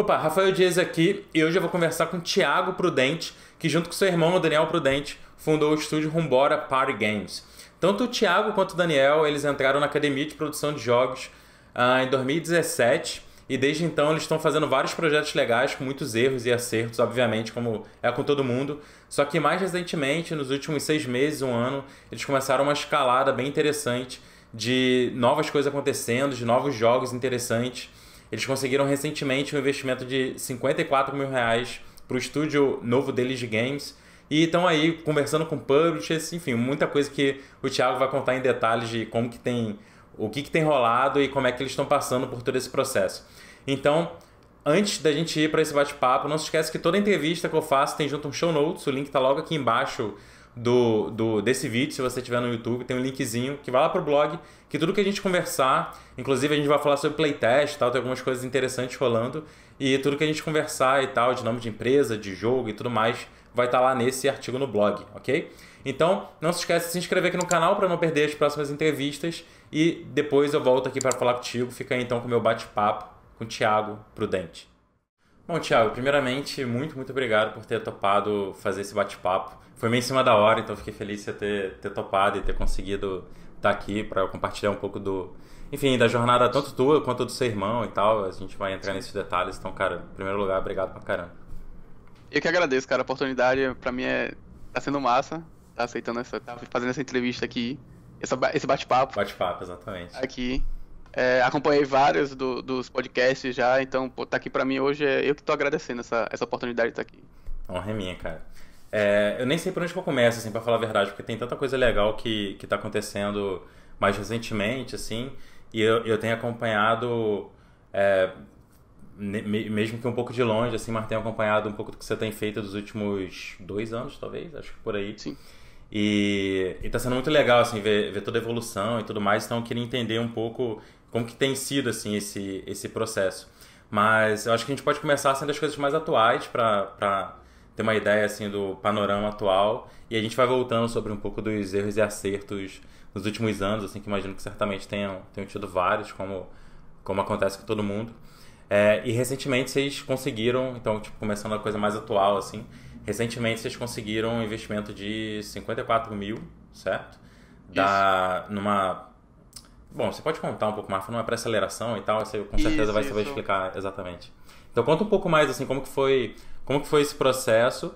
Opa, Rafael Dias aqui e hoje eu vou conversar com Thiago Prudente, que junto com seu irmão Daniel Prudente fundou o estúdio Rumbora Party Games. Tanto o Thiago quanto o Daniel, eles entraram na Academia de Produção de Jogos uh, em 2017 e desde então eles estão fazendo vários projetos legais, com muitos erros e acertos, obviamente, como é com todo mundo. Só que mais recentemente, nos últimos seis meses, um ano, eles começaram uma escalada bem interessante de novas coisas acontecendo, de novos jogos interessantes. Eles conseguiram recentemente um investimento de 54 mil reais para o estúdio novo deles de games. E estão aí conversando com publishers, enfim, muita coisa que o Thiago vai contar em detalhes de como que tem, o que, que tem rolado e como é que eles estão passando por todo esse processo. Então, antes da gente ir para esse bate-papo, não se esquece que toda entrevista que eu faço tem junto um show notes, o link está logo aqui embaixo do, do, desse vídeo, se você estiver no YouTube, tem um linkzinho que vai lá pro blog, que tudo que a gente conversar, inclusive a gente vai falar sobre playtest tal, tem algumas coisas interessantes rolando, e tudo que a gente conversar e tal, de nome de empresa, de jogo e tudo mais, vai estar tá lá nesse artigo no blog, ok? Então, não se esqueça de se inscrever aqui no canal para não perder as próximas entrevistas, e depois eu volto aqui para falar contigo, fica aí então com o meu bate-papo com o Thiago Prudente. Bom, Thiago, primeiramente, muito, muito obrigado por ter topado fazer esse bate-papo foi meio em cima da hora, então fiquei feliz de ter, ter topado e ter conseguido estar tá aqui para compartilhar um pouco do. Enfim, da jornada tanto tua quanto do seu irmão e tal. A gente vai entrar nesses detalhes. Então, cara, em primeiro lugar, obrigado pra caramba. Eu que agradeço, cara. A oportunidade pra mim é. tá sendo massa. Tá aceitando essa. Tá fazendo essa entrevista aqui. Essa, esse bate-papo. Bate-papo, exatamente. Aqui. É, acompanhei vários do, dos podcasts já, então, pô, tá aqui pra mim hoje. É, eu que tô agradecendo essa, essa oportunidade de estar tá aqui. Honra é minha, cara. É, eu nem sei por onde que eu começo, assim, pra falar a verdade, porque tem tanta coisa legal que, que tá acontecendo mais recentemente, assim, e eu, eu tenho acompanhado, é, mesmo que um pouco de longe, assim, mas tenho acompanhado um pouco do que você tem feito dos últimos dois anos, talvez, acho que por aí. Sim. E, e tá sendo muito legal, assim, ver, ver toda a evolução e tudo mais, então eu queria entender um pouco como que tem sido, assim, esse, esse processo. Mas eu acho que a gente pode começar, sendo das coisas mais atuais para ter uma ideia assim do panorama atual e a gente vai voltando sobre um pouco dos erros e acertos nos últimos anos, assim que imagino que certamente tenham, tenham tido vários, como como acontece com todo mundo. É, e recentemente vocês conseguiram, então tipo começando a coisa mais atual assim, recentemente vocês conseguiram um investimento de 54 mil, certo? Da Isso. numa Bom, você pode contar um pouco mais, foi uma pré-aceleração e tal, você com certeza isso, vai saber isso. explicar exatamente. Então conta um pouco mais assim como que foi, como que foi esse processo.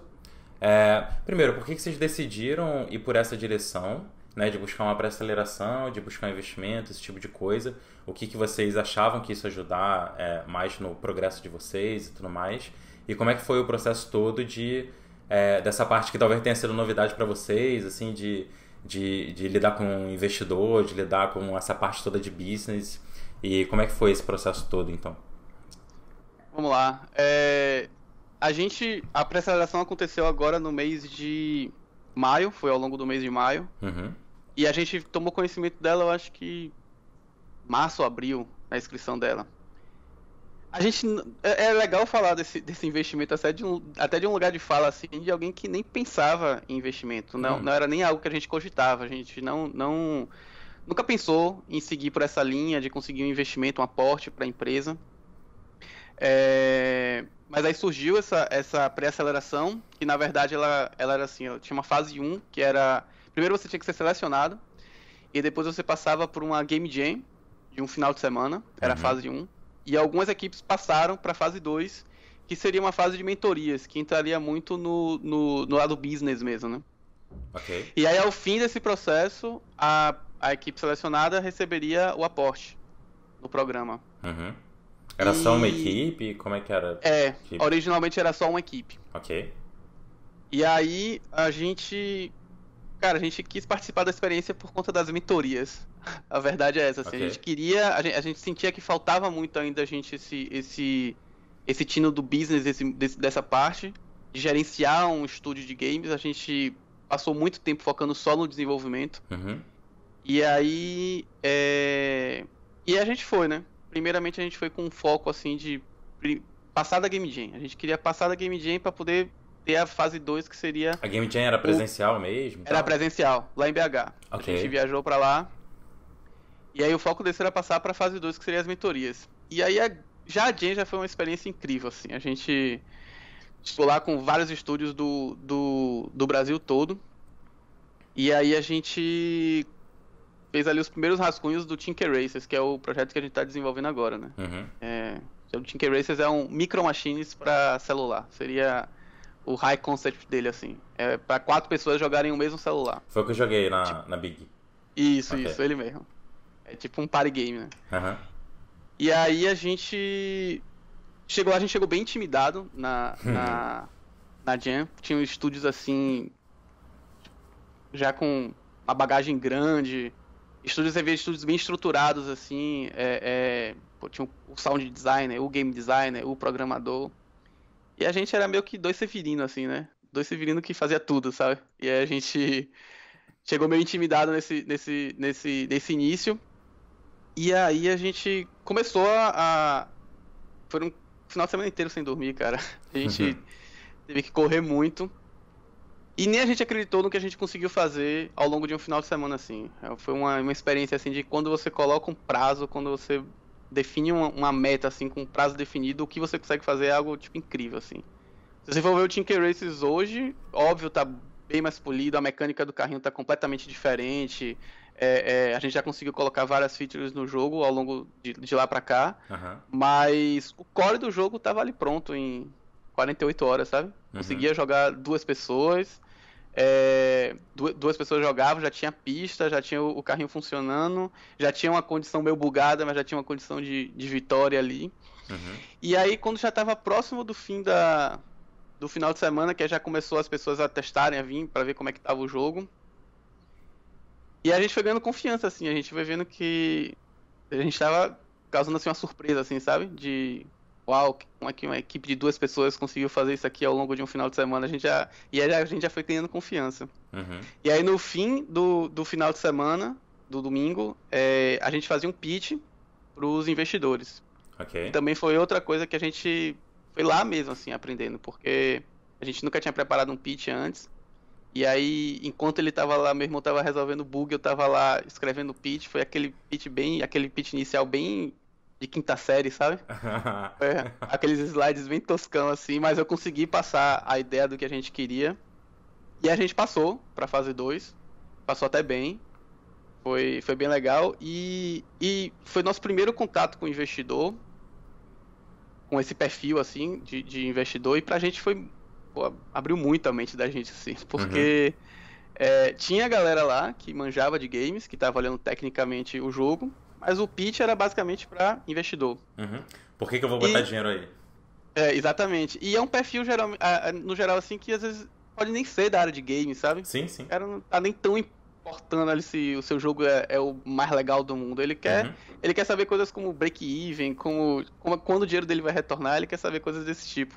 É, primeiro, por que, que vocês decidiram ir por essa direção, né, de buscar uma pré-aceleração, de buscar um investimento, esse tipo de coisa? O que, que vocês achavam que isso ajudar é, mais no progresso de vocês e tudo mais? E como é que foi o processo todo de é, dessa parte que talvez tenha sido novidade para vocês, assim, de, de, de lidar com um investidor, de lidar com essa parte toda de business? E como é que foi esse processo todo, então? Vamos lá. É, a gente. A pré-aceleração aconteceu agora no mês de maio, foi ao longo do mês de maio. Uhum. E a gente tomou conhecimento dela, eu acho que. março, abril, na inscrição dela. A gente. É, é legal falar desse, desse investimento até de, um, até de um lugar de fala, assim, de alguém que nem pensava em investimento. Não, uhum. não era nem algo que a gente cogitava. A gente não. não nunca pensou em seguir por essa linha de conseguir um investimento, um aporte para a empresa. É... Mas aí surgiu essa, essa pré-aceleração, que na verdade ela, ela era assim, tinha uma fase 1, que era. Primeiro você tinha que ser selecionado, e depois você passava por uma game jam de um final de semana, era uhum. a fase 1. E algumas equipes passaram para a fase 2, que seria uma fase de mentorias, que entraria muito no, no, no lado business mesmo, né? Okay. E aí, ao fim desse processo, a, a equipe selecionada receberia o aporte no programa. Uhum. Era e... só uma equipe? Como é que era? É, equipe? originalmente era só uma equipe. Ok. E aí a gente. Cara, a gente quis participar da experiência por conta das mentorias. A verdade é essa. Assim, okay. A gente queria. A gente, a gente, sentia que faltava muito ainda a gente esse. esse esse tino do business esse, desse, dessa parte de gerenciar um estúdio de games a gente passou muito tempo focando só no desenvolvimento uhum. e aí é... e a gente foi né primeiramente a gente foi com um foco assim de passar da Game Jam. A gente queria passar da Game Jam para poder ter a fase 2 que seria A Game Jam era presencial o... mesmo? Era então? presencial, lá em BH. Okay. A gente viajou para lá. E aí o foco desse era passar para a fase 2 que seria as mentorias. E aí a... já a Jam já foi uma experiência incrível assim. A gente estou lá com vários estúdios do, do, do Brasil todo. E aí a gente fez ali os primeiros rascunhos do Tinker Racers, que é o projeto que a gente está desenvolvendo agora, né? Uhum. É, então, o Tinker Racers é um micro machines para celular. Seria o high concept dele, assim. É para quatro pessoas jogarem o mesmo celular. Foi o que eu joguei na, tipo... na Big. Isso, okay. isso, ele mesmo. É tipo um party game, né? Uhum. E aí a gente chegou, a gente chegou bem intimidado na hum. na, na Jam. Tinha estúdios assim já com uma bagagem grande, Estúdios, você vê estúdios bem estruturados, assim. É, é, pô, tinha o sound designer, o game designer, o programador. E a gente era meio que dois severino assim, né? Dois severino que fazia tudo, sabe? E aí a gente chegou meio intimidado nesse, nesse, nesse, nesse início. E aí a gente começou a. Foi um final de semana inteiro sem dormir, cara. A gente uhum. teve que correr muito. E nem a gente acreditou no que a gente conseguiu fazer ao longo de um final de semana, assim. É, foi uma, uma experiência, assim, de quando você coloca um prazo, quando você define uma, uma meta, assim, com um prazo definido, o que você consegue fazer é algo, tipo, incrível, assim. Se você for ver o Tinker Races hoje, óbvio, tá bem mais polido, a mecânica do carrinho tá completamente diferente, é, é, a gente já conseguiu colocar várias features no jogo ao longo de, de lá para cá, uhum. mas o core do jogo tava ali pronto em 48 horas, sabe? Conseguia uhum. jogar duas pessoas. É, duas pessoas jogavam, já tinha pista, já tinha o carrinho funcionando, já tinha uma condição meio bugada, mas já tinha uma condição de, de vitória ali. Uhum. E aí, quando já estava próximo do fim da, do final de semana, que já começou as pessoas a testarem, a vir para ver como é que estava o jogo. E a gente foi ganhando confiança, assim, a gente foi vendo que a gente estava causando assim, uma surpresa, assim, sabe? De uau, como é que uma equipe de duas pessoas conseguiu fazer isso aqui ao longo de um final de semana? A gente já, e aí a gente já foi ganhando confiança. Uhum. E aí no fim do, do final de semana, do domingo, é, a gente fazia um pitch para os investidores. Okay. E também foi outra coisa que a gente foi lá mesmo, assim, aprendendo, porque a gente nunca tinha preparado um pitch antes. E aí, enquanto ele estava lá, meu irmão estava resolvendo bug, eu estava lá escrevendo pitch, foi aquele pitch bem, aquele pitch inicial bem de quinta série, sabe? é, aqueles slides bem toscão assim, mas eu consegui passar a ideia do que a gente queria. E a gente passou pra fase 2. Passou até bem. Foi, foi bem legal. E, e foi nosso primeiro contato com o investidor. Com esse perfil, assim, de, de investidor. E pra gente foi. Pô, abriu muito a mente da gente, assim. Porque. Uhum. É, tinha a galera lá que manjava de games, que estava olhando tecnicamente o jogo, mas o pitch era basicamente para investidor. Uhum. Por que, que eu vou botar e... dinheiro aí? É, exatamente. E é um perfil, geral, no geral, assim, que às vezes pode nem ser da área de game, sabe? Sim, sim. O cara não tá nem tão importando ali se o seu jogo é, é o mais legal do mundo. Ele quer, uhum. ele quer saber coisas como break-even, como, como quando o dinheiro dele vai retornar, ele quer saber coisas desse tipo.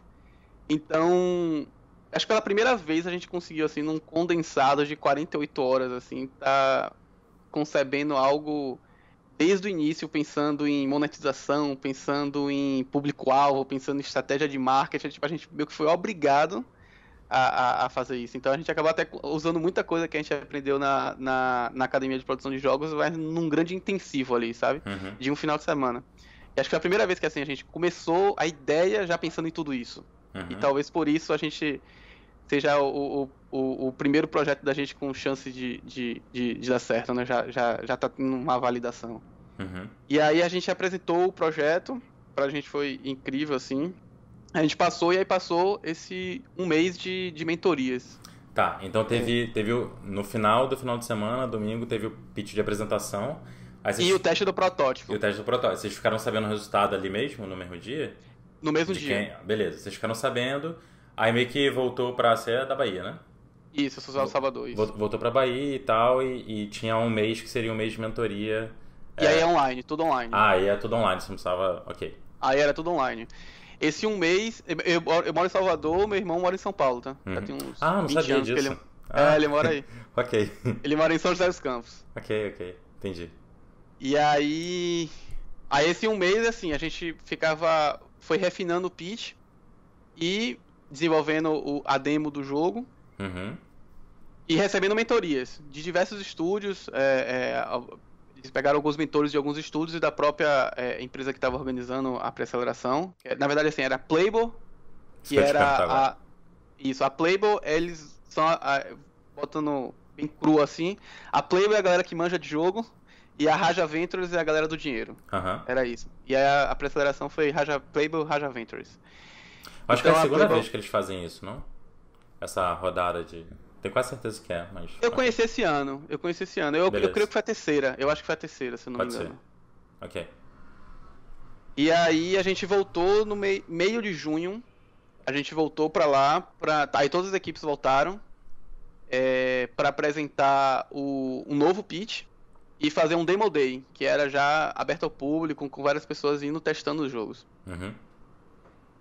Então, acho que pela primeira vez a gente conseguiu, assim, num condensado de 48 horas, assim, tá concebendo algo desde o início pensando em monetização, pensando em público-alvo, pensando em estratégia de marketing. Tipo, a gente meio que foi obrigado a, a, a, fazer isso. Então a gente acabou até usando muita coisa que a gente aprendeu na, na, na academia de produção de jogos, mas num grande intensivo ali, sabe? Uhum. De um final de semana. E acho que foi a primeira vez que assim, a gente começou a ideia já pensando em tudo isso. Uhum. E talvez por isso a gente seja o, o, o, o primeiro projeto da gente com chance de, de, de, de dar certo, né? Já, já, já tá tendo uma validação. Uhum. E aí a gente apresentou o projeto, pra gente foi incrível, assim. A gente passou e aí passou esse um mês de, de mentorias. Tá, então teve, é. teve no final do final de semana, domingo, teve o pitch de apresentação. Vocês... E o teste do protótipo. E o teste do protótipo. Vocês ficaram sabendo o resultado ali mesmo, no mesmo dia? No mesmo de dia. Quem... Beleza, vocês ficaram sabendo. Aí meio que voltou pra ser da Bahia, né? Isso, Suzano Salvador, isso. Voltou pra Bahia e tal, e, e, tinha um mês que seria um mês de mentoria. E é... aí é online, tudo online. Ah, aí é tudo online, você não precisava. Ok. Aí era tudo online. Esse um mês, eu, eu moro em Salvador, meu irmão mora em São Paulo, tá? Uhum. Já tem uns ah, não sabia disso. Ele... É, ah. É, ele mora aí. ok. Ele mora em São José dos Campos. Ok, ok. Entendi. E aí. Aí esse um mês, assim, a gente ficava. Foi refinando o pitch. E desenvolvendo o, a demo do jogo. Uhum. E recebendo mentorias de diversos estúdios. É, é, eles pegaram alguns mentores de alguns estúdios e da própria é, empresa que estava organizando a pré-aceleração. Na verdade, assim, era a Playboy, que Isso era a... Isso, a Playboy, eles são... A, a, botando bem cru assim, a Playboy é a galera que manja de jogo, e a Raja Ventures é a galera do dinheiro. Uhum. Era isso. E a, a pré-aceleração foi Raja Playboy Raja Ventures. Acho então, que é a então, segunda vez que eles fazem isso, não? Essa rodada de. Tenho quase certeza que é, mas. Eu conheci esse ano. Eu conheci esse ano. Eu, eu creio que foi a terceira. Eu acho que foi a terceira, se não Pode me engano. Ser. Ok. E aí a gente voltou no mei... meio de junho. A gente voltou para lá. Pra... aí todas as equipes voltaram. É, para apresentar o, um novo pitch e fazer um demo day, que era já aberto ao público, com várias pessoas indo testando os jogos. Uhum.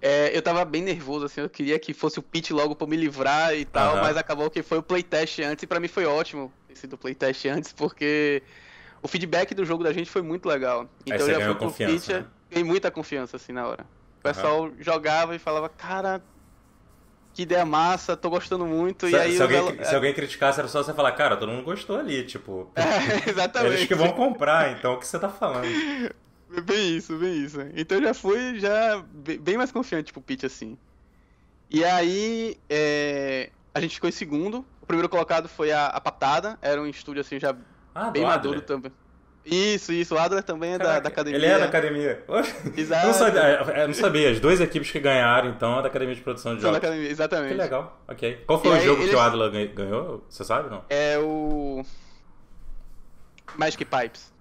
É, eu tava bem nervoso, assim, eu queria que fosse o pitch logo pra me livrar e tal, uhum. mas acabou que foi o playtest antes, e pra mim foi ótimo esse do playtest antes, porque o feedback do jogo da gente foi muito legal. Então Aí você eu já fui pro pitch, né? ganhei muita confiança, assim, na hora. O pessoal uhum. jogava e falava, cara, que ideia massa, tô gostando muito. Se, e aí se, alguém, se alguém criticasse, era só você falar, cara, todo mundo gostou ali, tipo. É, exatamente. Eles que vão comprar, então o que você tá falando? É bem isso, bem isso. Então eu já fui já bem mais confiante pro pitch assim. E aí é, a gente ficou em segundo. O primeiro colocado foi a, a Patada, era um estúdio assim já ah, bem maduro Adler. também. Isso, isso, o Adler também é Caraca, da, da, academia. Ele é da academia. Exato. Eu não, sabia, é, não sabia, as duas equipes que ganharam então é da academia de produção de jogos. Academia, exatamente. Que legal, ok. Qual foi e o aí, jogo ele... que o Adler ganhou? Você sabe não? É o. Magic Pipes.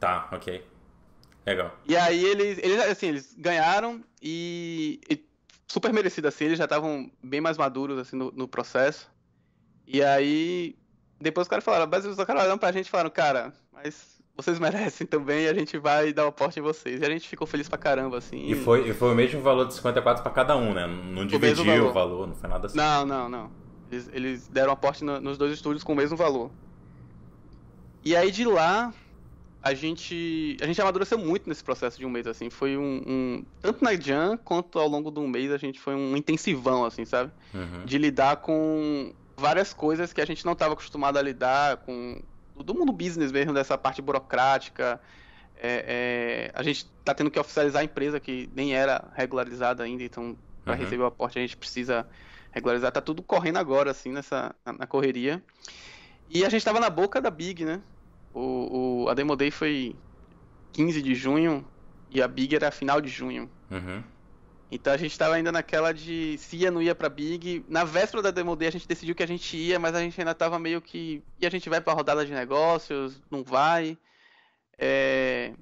Tá, ok. Legal. E aí eles, eles assim, eles ganharam e, e super merecido, assim, eles já estavam bem mais maduros, assim, no, no processo. E aí, depois os caras falaram, mas os caras olharam pra gente e falaram, cara, mas vocês merecem também e a gente vai dar o aporte em vocês. E a gente ficou feliz pra caramba, assim. E foi, e foi o mesmo valor de 54 pra cada um, né? Não dividiu o valor. o valor. não foi nada assim. Não, não, não. Eles, eles deram aporte no, nos dois estúdios com o mesmo valor. E aí de lá, a gente a gente amadureceu muito nesse processo de um mês assim foi um, um, tanto na Jam quanto ao longo de um mês a gente foi um intensivão assim sabe uhum. de lidar com várias coisas que a gente não estava acostumado a lidar com do mundo business mesmo dessa parte burocrática é, é, a gente está tendo que oficializar a empresa que nem era regularizada ainda então para uhum. receber o aporte a gente precisa regularizar tá tudo correndo agora assim nessa na, na correria e a gente estava na boca da big né o, o, a Demo Day foi 15 de junho e a Big era final de junho. Uhum. Então a gente estava ainda naquela de se ia, ou não ia pra Big. Na véspera da Demo Day a gente decidiu que a gente ia, mas a gente ainda estava meio que. E a gente vai pra rodada de negócios? Não vai. É...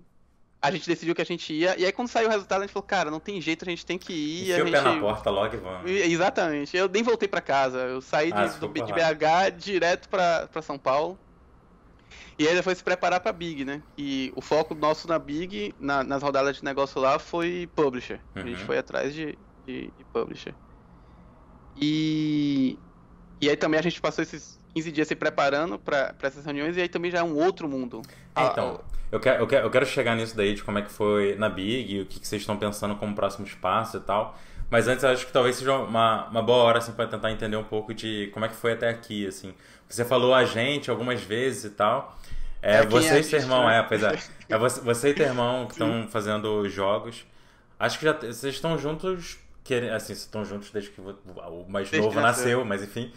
A gente decidiu que a gente ia. E aí quando saiu o resultado, a gente falou, cara, não tem jeito, a gente tem que ir. Enfia gente... o pé na porta logo e vamos. Exatamente. Eu nem voltei para casa. Eu saí ah, de, do, de BH direto para São Paulo. E ainda foi se preparar para Big, né? E o foco nosso na Big, na, nas rodadas de negócio lá, foi publisher. Uhum. A gente uhum. foi atrás de, de, de publisher. E, e aí também a gente passou esses 15 dias se preparando para essas reuniões e aí também já é um outro mundo. É, ah, então, eu quero, eu, quero, eu quero chegar nisso daí de como é que foi na Big, o que, que vocês estão pensando como próximo espaço e tal. Mas antes, acho que talvez seja uma, uma boa hora, assim, para tentar entender um pouco de como é que foi até aqui, assim. Você falou a gente algumas vezes e tal. É, é você é e seu irmão, né? é, pois é. é você, você e teu irmão que estão fazendo jogos. Acho que já vocês estão juntos querem, assim, estão juntos desde que o mais desde novo nasceu, nasceu, mas enfim.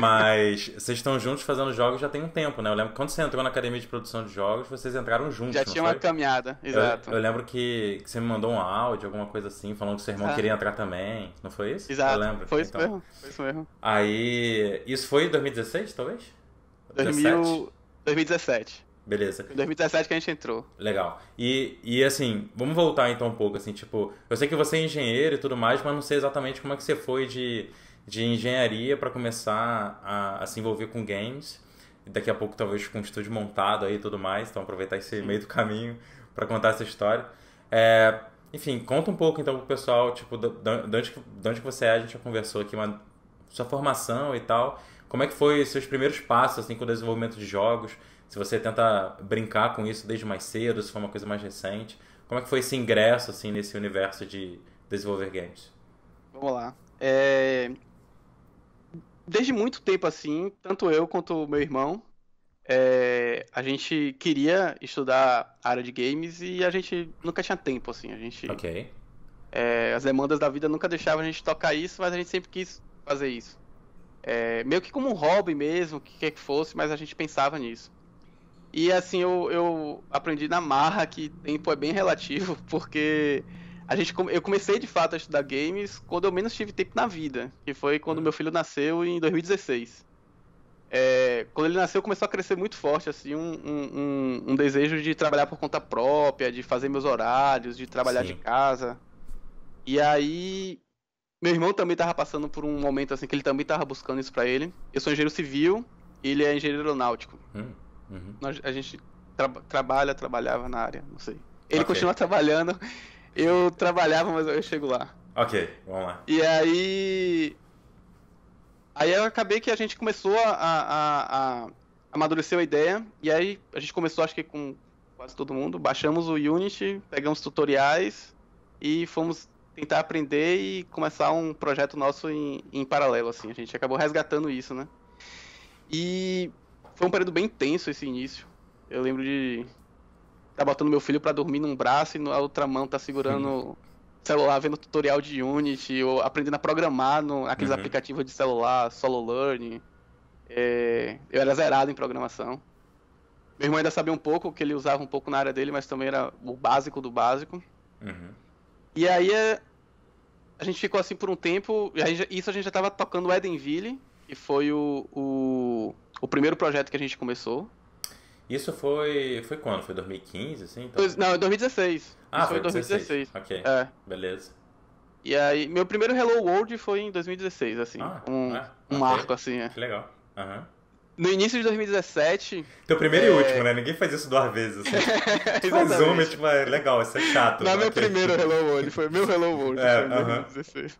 mas vocês estão juntos fazendo jogos já tem um tempo, né? Eu lembro que quando você entrou na academia de produção de jogos, vocês entraram juntos. Já tinha uma caminhada, exato. Eu, eu lembro que, que, você me mandou um áudio, alguma coisa assim, falando que seu irmão queria entrar também, não foi isso? Exato. Eu lembro. Foi isso então. mesmo, foi isso mesmo. Aí, isso foi em 2016, talvez? 2017? 2017. Beleza. Em 2017 que a gente entrou. Legal. E, e assim, vamos voltar então um pouco, assim, tipo, eu sei que você é engenheiro e tudo mais, mas não sei exatamente como é que você foi de, de engenharia para começar a, a, se envolver com games. Daqui a pouco talvez com um estúdio montado aí e tudo mais, então aproveitar esse meio do caminho para contar essa história. É, enfim, conta um pouco então pro pessoal, tipo, de, de, onde, de onde que você é, a gente já conversou aqui, uma, sua formação e tal. Como é que foi seus primeiros passos, assim, com o desenvolvimento de jogos? se você tenta brincar com isso desde mais cedo, se foi uma coisa mais recente. Como é que foi esse ingresso assim nesse universo de desenvolver games? Vamos lá. É... Desde muito tempo assim, tanto eu quanto meu irmão, é... a gente queria estudar a área de games e a gente nunca tinha tempo assim. A gente É... as demandas da vida nunca deixavam a gente tocar isso, mas a gente sempre quis fazer isso. É, meio que como um hobby mesmo, o que quer que fosse, mas a gente pensava nisso. E assim, eu, eu aprendi na marra que tempo é bem relativo, porque a gente, eu comecei de fato a estudar games quando eu menos tive tempo na vida, que foi quando meu filho nasceu em 2016. É, quando ele nasceu, começou a crescer muito forte, assim, um, um, um, desejo de trabalhar por conta própria, de fazer meus horários, de trabalhar Sim. de casa. E aí, meu irmão também estava passando por um momento, assim, que ele também estava buscando isso para ele. Eu sou engenheiro civil, ele é engenheiro aeronáutico. Hum. Uhum. Nós, a gente tra trabalha, trabalhava na área, não sei. Ele okay. continua trabalhando, eu trabalhava, mas eu chego lá. Ok, vamos lá. E aí. Aí eu acabei que a gente começou a, a, a amadureceu a ideia e aí a gente começou, acho que com quase todo mundo, baixamos o Unity, pegamos tutoriais e fomos tentar aprender e começar um projeto nosso em, em paralelo, assim. A gente acabou resgatando isso, né? E foi um período bem tenso esse início. Eu lembro de estar tá botando meu filho para dormir num braço e na outra mão tá segurando uhum. celular vendo tutorial de Unity ou aprendendo a programar no, aqueles uhum. aplicativos de celular, Solo Learning. É, eu era zerado em programação. Meu irmão ainda sabia um pouco, que ele usava um pouco na área dele, mas também era o básico do básico. Uhum. E aí é, a gente ficou assim por um tempo, e aí, isso a gente já tava tocando o Edenville, que foi o, o o primeiro projeto que a gente começou. Isso foi. Foi quando? Foi 2015, assim? Então... Não, 2016. Ah, Isso foi 2016. 2016. Ok. É. Beleza. E aí, meu primeiro Hello World foi em 2016, assim. Ah, um, ah, um okay. marco, assim, é. Que legal. Uhum. No início de 2017. Teu primeiro é... e último, né? Ninguém faz isso duas vezes. Assim. Tipo, faz zoom e é, tipo, é legal, isso é chato. Não, é né? meu okay. primeiro Hello World, foi meu Hello World, é, foi em uh -huh. 2016.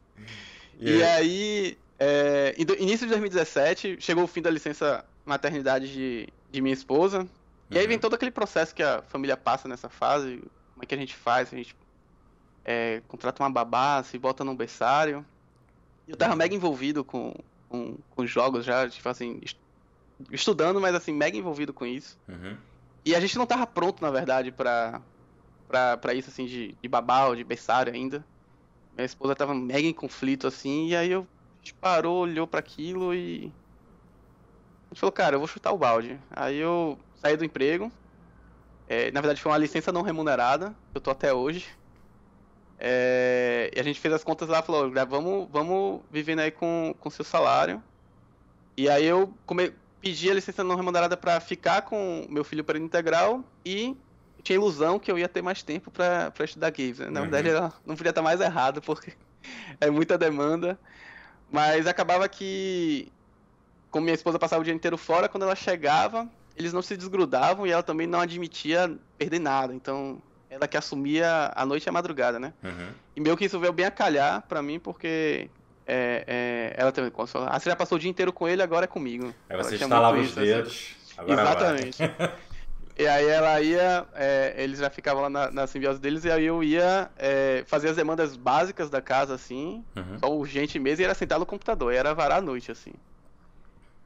E, e aí, é, início de 2017, chegou o fim da licença maternidade de, de minha esposa. Uhum. E aí vem uhum. todo aquele processo que a família passa nessa fase. Como é que a gente faz? A gente é, contrata uma babá, se bota num berçário. Eu tava uhum. mega envolvido com, com, com jogos já, tipo assim, estudando, mas assim, mega envolvido com isso. Uhum. E a gente não tava pronto, na verdade, pra, pra, pra isso, assim, de, de babá ou de berçário ainda. Minha esposa tava mega em conflito, assim, e aí eu a tipo, gente parou, olhou para aquilo e gente falou, cara, eu vou chutar o balde. Aí eu saí do emprego. É, na verdade, foi uma licença não remunerada, eu tô até hoje. É, e a gente fez as contas lá, falou, vamos, vamos vivendo aí com o seu salário. E aí eu come, pedi a licença não remunerada para ficar com meu filho para integral e tinha ilusão que eu ia ter mais tempo para estudar games. Né? Na uhum. verdade, não podia estar mais errado, porque é muita demanda. Mas acabava que como minha esposa passava o dia inteiro fora, quando ela chegava, eles não se desgrudavam e ela também não admitia perder nada. Então, ela que assumia a noite e a madrugada, né? Uhum. E meio que isso veio bem a calhar pra mim, porque é, é, ela também começou. Ah, você já passou o dia inteiro com ele, agora é comigo. Aí você instalava os assim. dedos. Exatamente. e aí ela ia, é, eles já ficavam lá na, na simbiose deles, e aí eu ia é, fazer as demandas básicas da casa, assim, uhum. só urgente mesmo, e era sentar no computador, e era varar a noite, assim.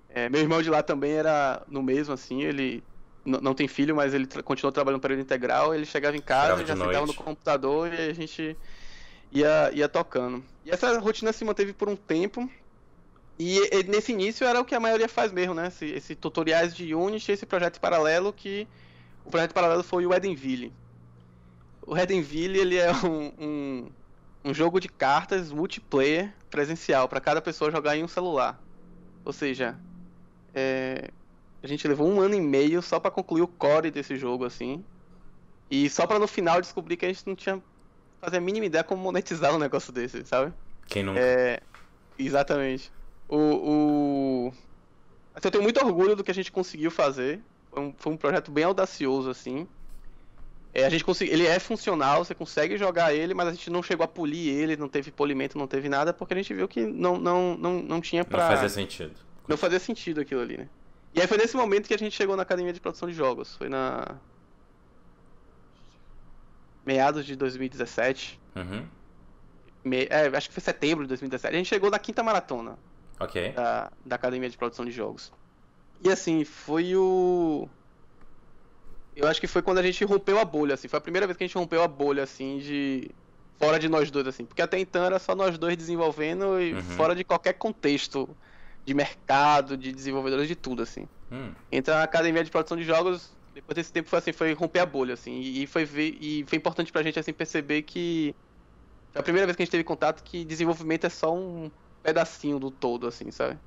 É, meu irmão de lá também era no mesmo, assim, ele não tem filho, mas ele tra continuou trabalhando período integral, ele chegava em casa, já sentava no computador e a gente ia, ia tocando. E essa rotina se manteve por um tempo, e, e nesse início era o que a maioria faz mesmo, né? Esse, esse tutoriais de Unity, esse projeto paralelo que... O projeto paralelo foi o Edenville. O Edenville, ele é um, um, um jogo de cartas multiplayer presencial, para cada pessoa jogar em um celular. Ou seja, é, a gente levou um ano e meio só para concluir o core desse jogo, assim. E só para no final descobrir que a gente não tinha fazer a mínima ideia como monetizar um negócio desse, sabe? Quem não? É, exatamente. O, o... Assim, eu tenho muito orgulho do que a gente conseguiu fazer. Foi um, foi um projeto bem audacioso, assim. É, a gente consegui... Ele é funcional, você consegue jogar ele, mas a gente não chegou a polir ele, não teve polimento, não teve nada, porque a gente viu que não, não, não, não tinha pra. Não fazia sentido. Não fazia sentido aquilo ali, né? E aí foi nesse momento que a gente chegou na academia de produção de jogos. Foi na. Meados de 2017. Uhum. Me... É, acho que foi setembro de 2017. A gente chegou na quinta maratona. Ok. Da, da academia de produção de jogos. E assim, foi o. Eu acho que foi quando a gente rompeu a bolha, assim. Foi a primeira vez que a gente rompeu a bolha, assim, de. Fora de nós dois, assim. Porque até então era só nós dois desenvolvendo e uhum. fora de qualquer contexto de mercado, de desenvolvedores, de tudo, assim. Hum. Então a academia de produção de jogos, depois desse tempo, foi assim, foi romper a bolha, assim. E, foi ver, e foi importante pra gente assim, perceber que. Foi é a primeira vez que a gente teve contato que desenvolvimento é só um pedacinho do todo, assim, sabe?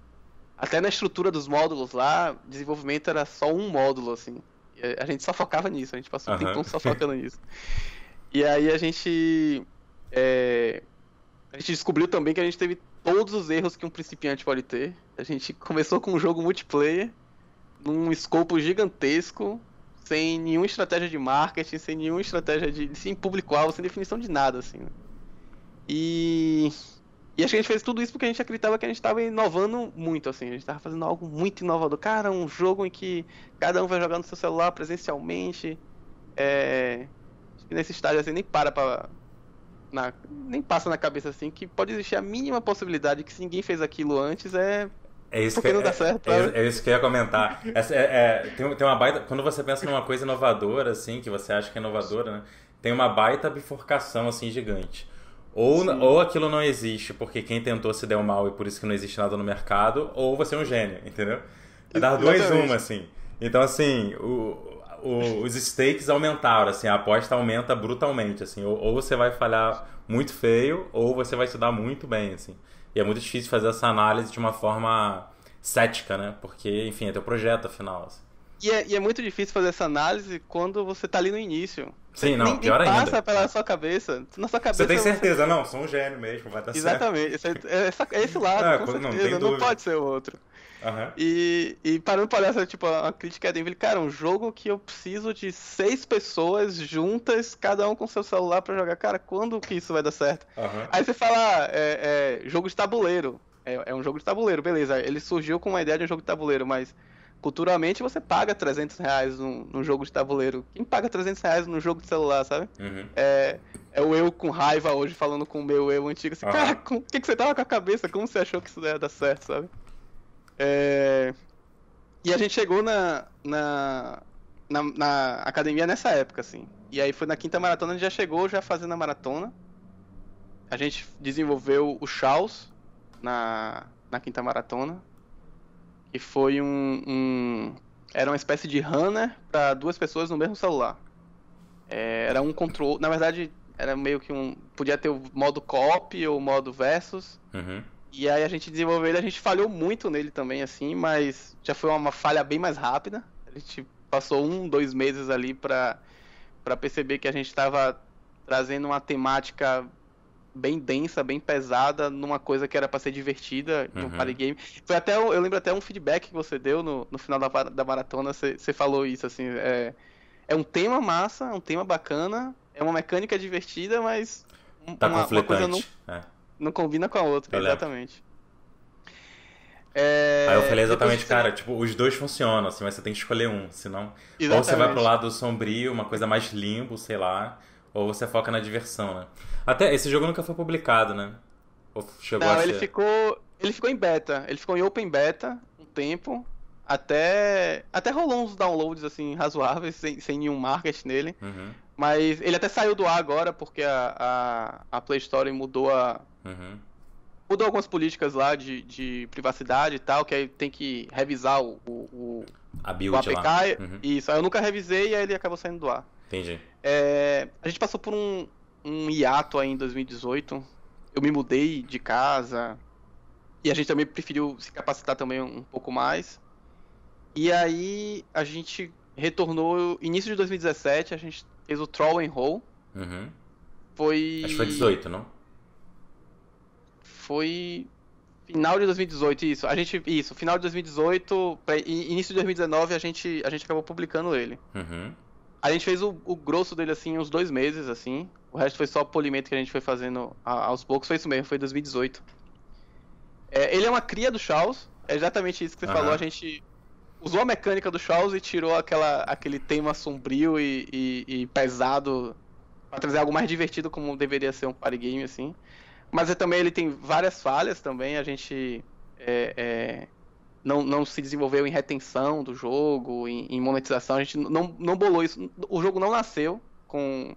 Até na estrutura dos módulos lá, desenvolvimento era só um módulo, assim. A gente só focava nisso, a gente passou uhum. um tempão só focando nisso. E aí a gente. É... A gente descobriu também que a gente teve todos os erros que um principiante pode ter. A gente começou com um jogo multiplayer, num escopo gigantesco, sem nenhuma estratégia de marketing, sem nenhuma estratégia de. sem público-alvo, sem definição de nada, assim. Né? E. E acho que a gente fez tudo isso porque a gente acreditava que a gente estava inovando muito, assim. A gente estava fazendo algo muito inovador. Cara, um jogo em que cada um vai jogar no seu celular presencialmente. É... Acho que nesse estágio, assim, nem para pra, na, nem passa na cabeça assim que pode existir a mínima possibilidade que se ninguém fez aquilo antes é é isso Porque que, não dá é, certo, é, é, é, isso que eu ia comentar. É, é, tem, tem uma baita. Quando você pensa numa coisa inovadora, assim, que você acha que é inovadora, né? Tem uma baita bifurcação, assim, gigante. Ou, ou aquilo não existe porque quem tentou se deu mal e por isso que não existe nada no mercado, ou você é um gênio, entendeu? É dar dois uma, assim. Então, assim, o, o, os stakes aumentaram, assim, a aposta aumenta brutalmente, assim, ou, ou, você vai falhar muito feio, ou você vai se dar muito bem, assim. E é muito difícil fazer essa análise de uma forma cética, né? Porque, enfim, é teu projeto, afinal. Assim. E, é, e é muito difícil fazer essa análise quando você tá ali no início. Sim, não, Ninguém pior passa ainda. passa pela sua cabeça. Na sua cabeça. Você tem certeza, você... não, sou um gênio mesmo, vai dar Exatamente. certo. Exatamente, esse, é, é, é, é, esse lado, não, com certeza, não, não pode ser o outro. Uhum. E, e para mim parece, tipo, a crítica é dele, cara, um jogo que eu preciso de seis pessoas juntas, cada um com seu celular para jogar. Cara, quando que isso vai dar certo? Uhum. Aí você fala, ah, é, é, jogo de tabuleiro. É, é um jogo de tabuleiro, beleza. Ele surgiu com uma ideia de um jogo de tabuleiro, mas culturalmente você paga 300 reais num, num, jogo de tabuleiro. Quem paga 300 reais num jogo de celular, sabe? Uhum. É, é o eu com raiva hoje falando com o meu eu antigo. Assim, uhum. Cara, o que, que você tava com a cabeça? Como você achou que isso ia dar certo, sabe? É... E a gente chegou na, na, na, na, academia nessa época, assim. E aí foi na quinta maratona, a gente já chegou já fazendo a maratona. A gente desenvolveu o Chaos na, na quinta maratona. E foi um, um Era uma espécie de runner para duas pessoas no mesmo celular. É, era um controle. Na verdade, era meio que um. Podia ter o modo copy ou modo versus. Uhum. E aí a gente desenvolveu ele, a gente falhou muito nele também, assim, mas já foi uma falha bem mais rápida. A gente passou um, dois meses ali para pra perceber que a gente estava trazendo uma temática bem densa, bem pesada, numa coisa que era para ser divertida, uhum. um party game. Foi até, eu lembro até um feedback que você deu no, no final da, da maratona, você falou isso, assim, é, é um tema massa, é um tema bacana, é uma mecânica divertida, mas tá uma, uma, coisa não... É. Não combina com a outra, eu exatamente. É... Aí eu falei exatamente, cara, tipo, os dois funcionam, assim, mas você tem que escolher um, senão... Exatamente. Ou você vai pro lado sombrio, uma coisa mais limpo sei lá, ou você foca na diversão, né? Até, esse jogo nunca foi publicado, né? Ou chegou Não, a ele ser... ficou... Ele ficou em beta, ele ficou em open beta um tempo, até... Até rolou uns downloads, assim, razoáveis, sem, sem nenhum market nele, uhum. mas ele até saiu do ar agora, porque a, a, a Play Store mudou a Uhum. Mudou algumas políticas lá de, de privacidade e tal, que aí tem que revisar o, o, A build o APK. Lá. Uhum. Isso, aí eu nunca revisei e aí ele acabou saindo do ar. Entendi. É, a gente passou por um, um hiato aí em 2018. Eu me mudei de casa. E a gente também preferiu se capacitar também um pouco mais. E aí a gente retornou. Início de 2017, a gente fez o Troll and Roll. Uhum. Foi. Acho que foi 18, não? foi final de 2018, isso. A gente, isso, final de 2018, início de 2019, a gente, a gente acabou publicando ele. Uhum. A gente fez o, o, grosso dele, assim, uns dois meses, assim. O resto foi só polimento que a gente foi fazendo aos poucos. Foi isso mesmo, foi 2018. É, ele é uma cria do Charles. É exatamente isso que você uhum. falou. A gente usou a mecânica do Charles e tirou aquela, aquele tema sombrio e, e, e pesado para trazer algo mais divertido como deveria ser um party game, assim. Mas também ele tem várias falhas também, a gente é, é, não, não se desenvolveu em retenção do jogo, em, em, monetização, a gente não, não bolou isso. O jogo não nasceu com,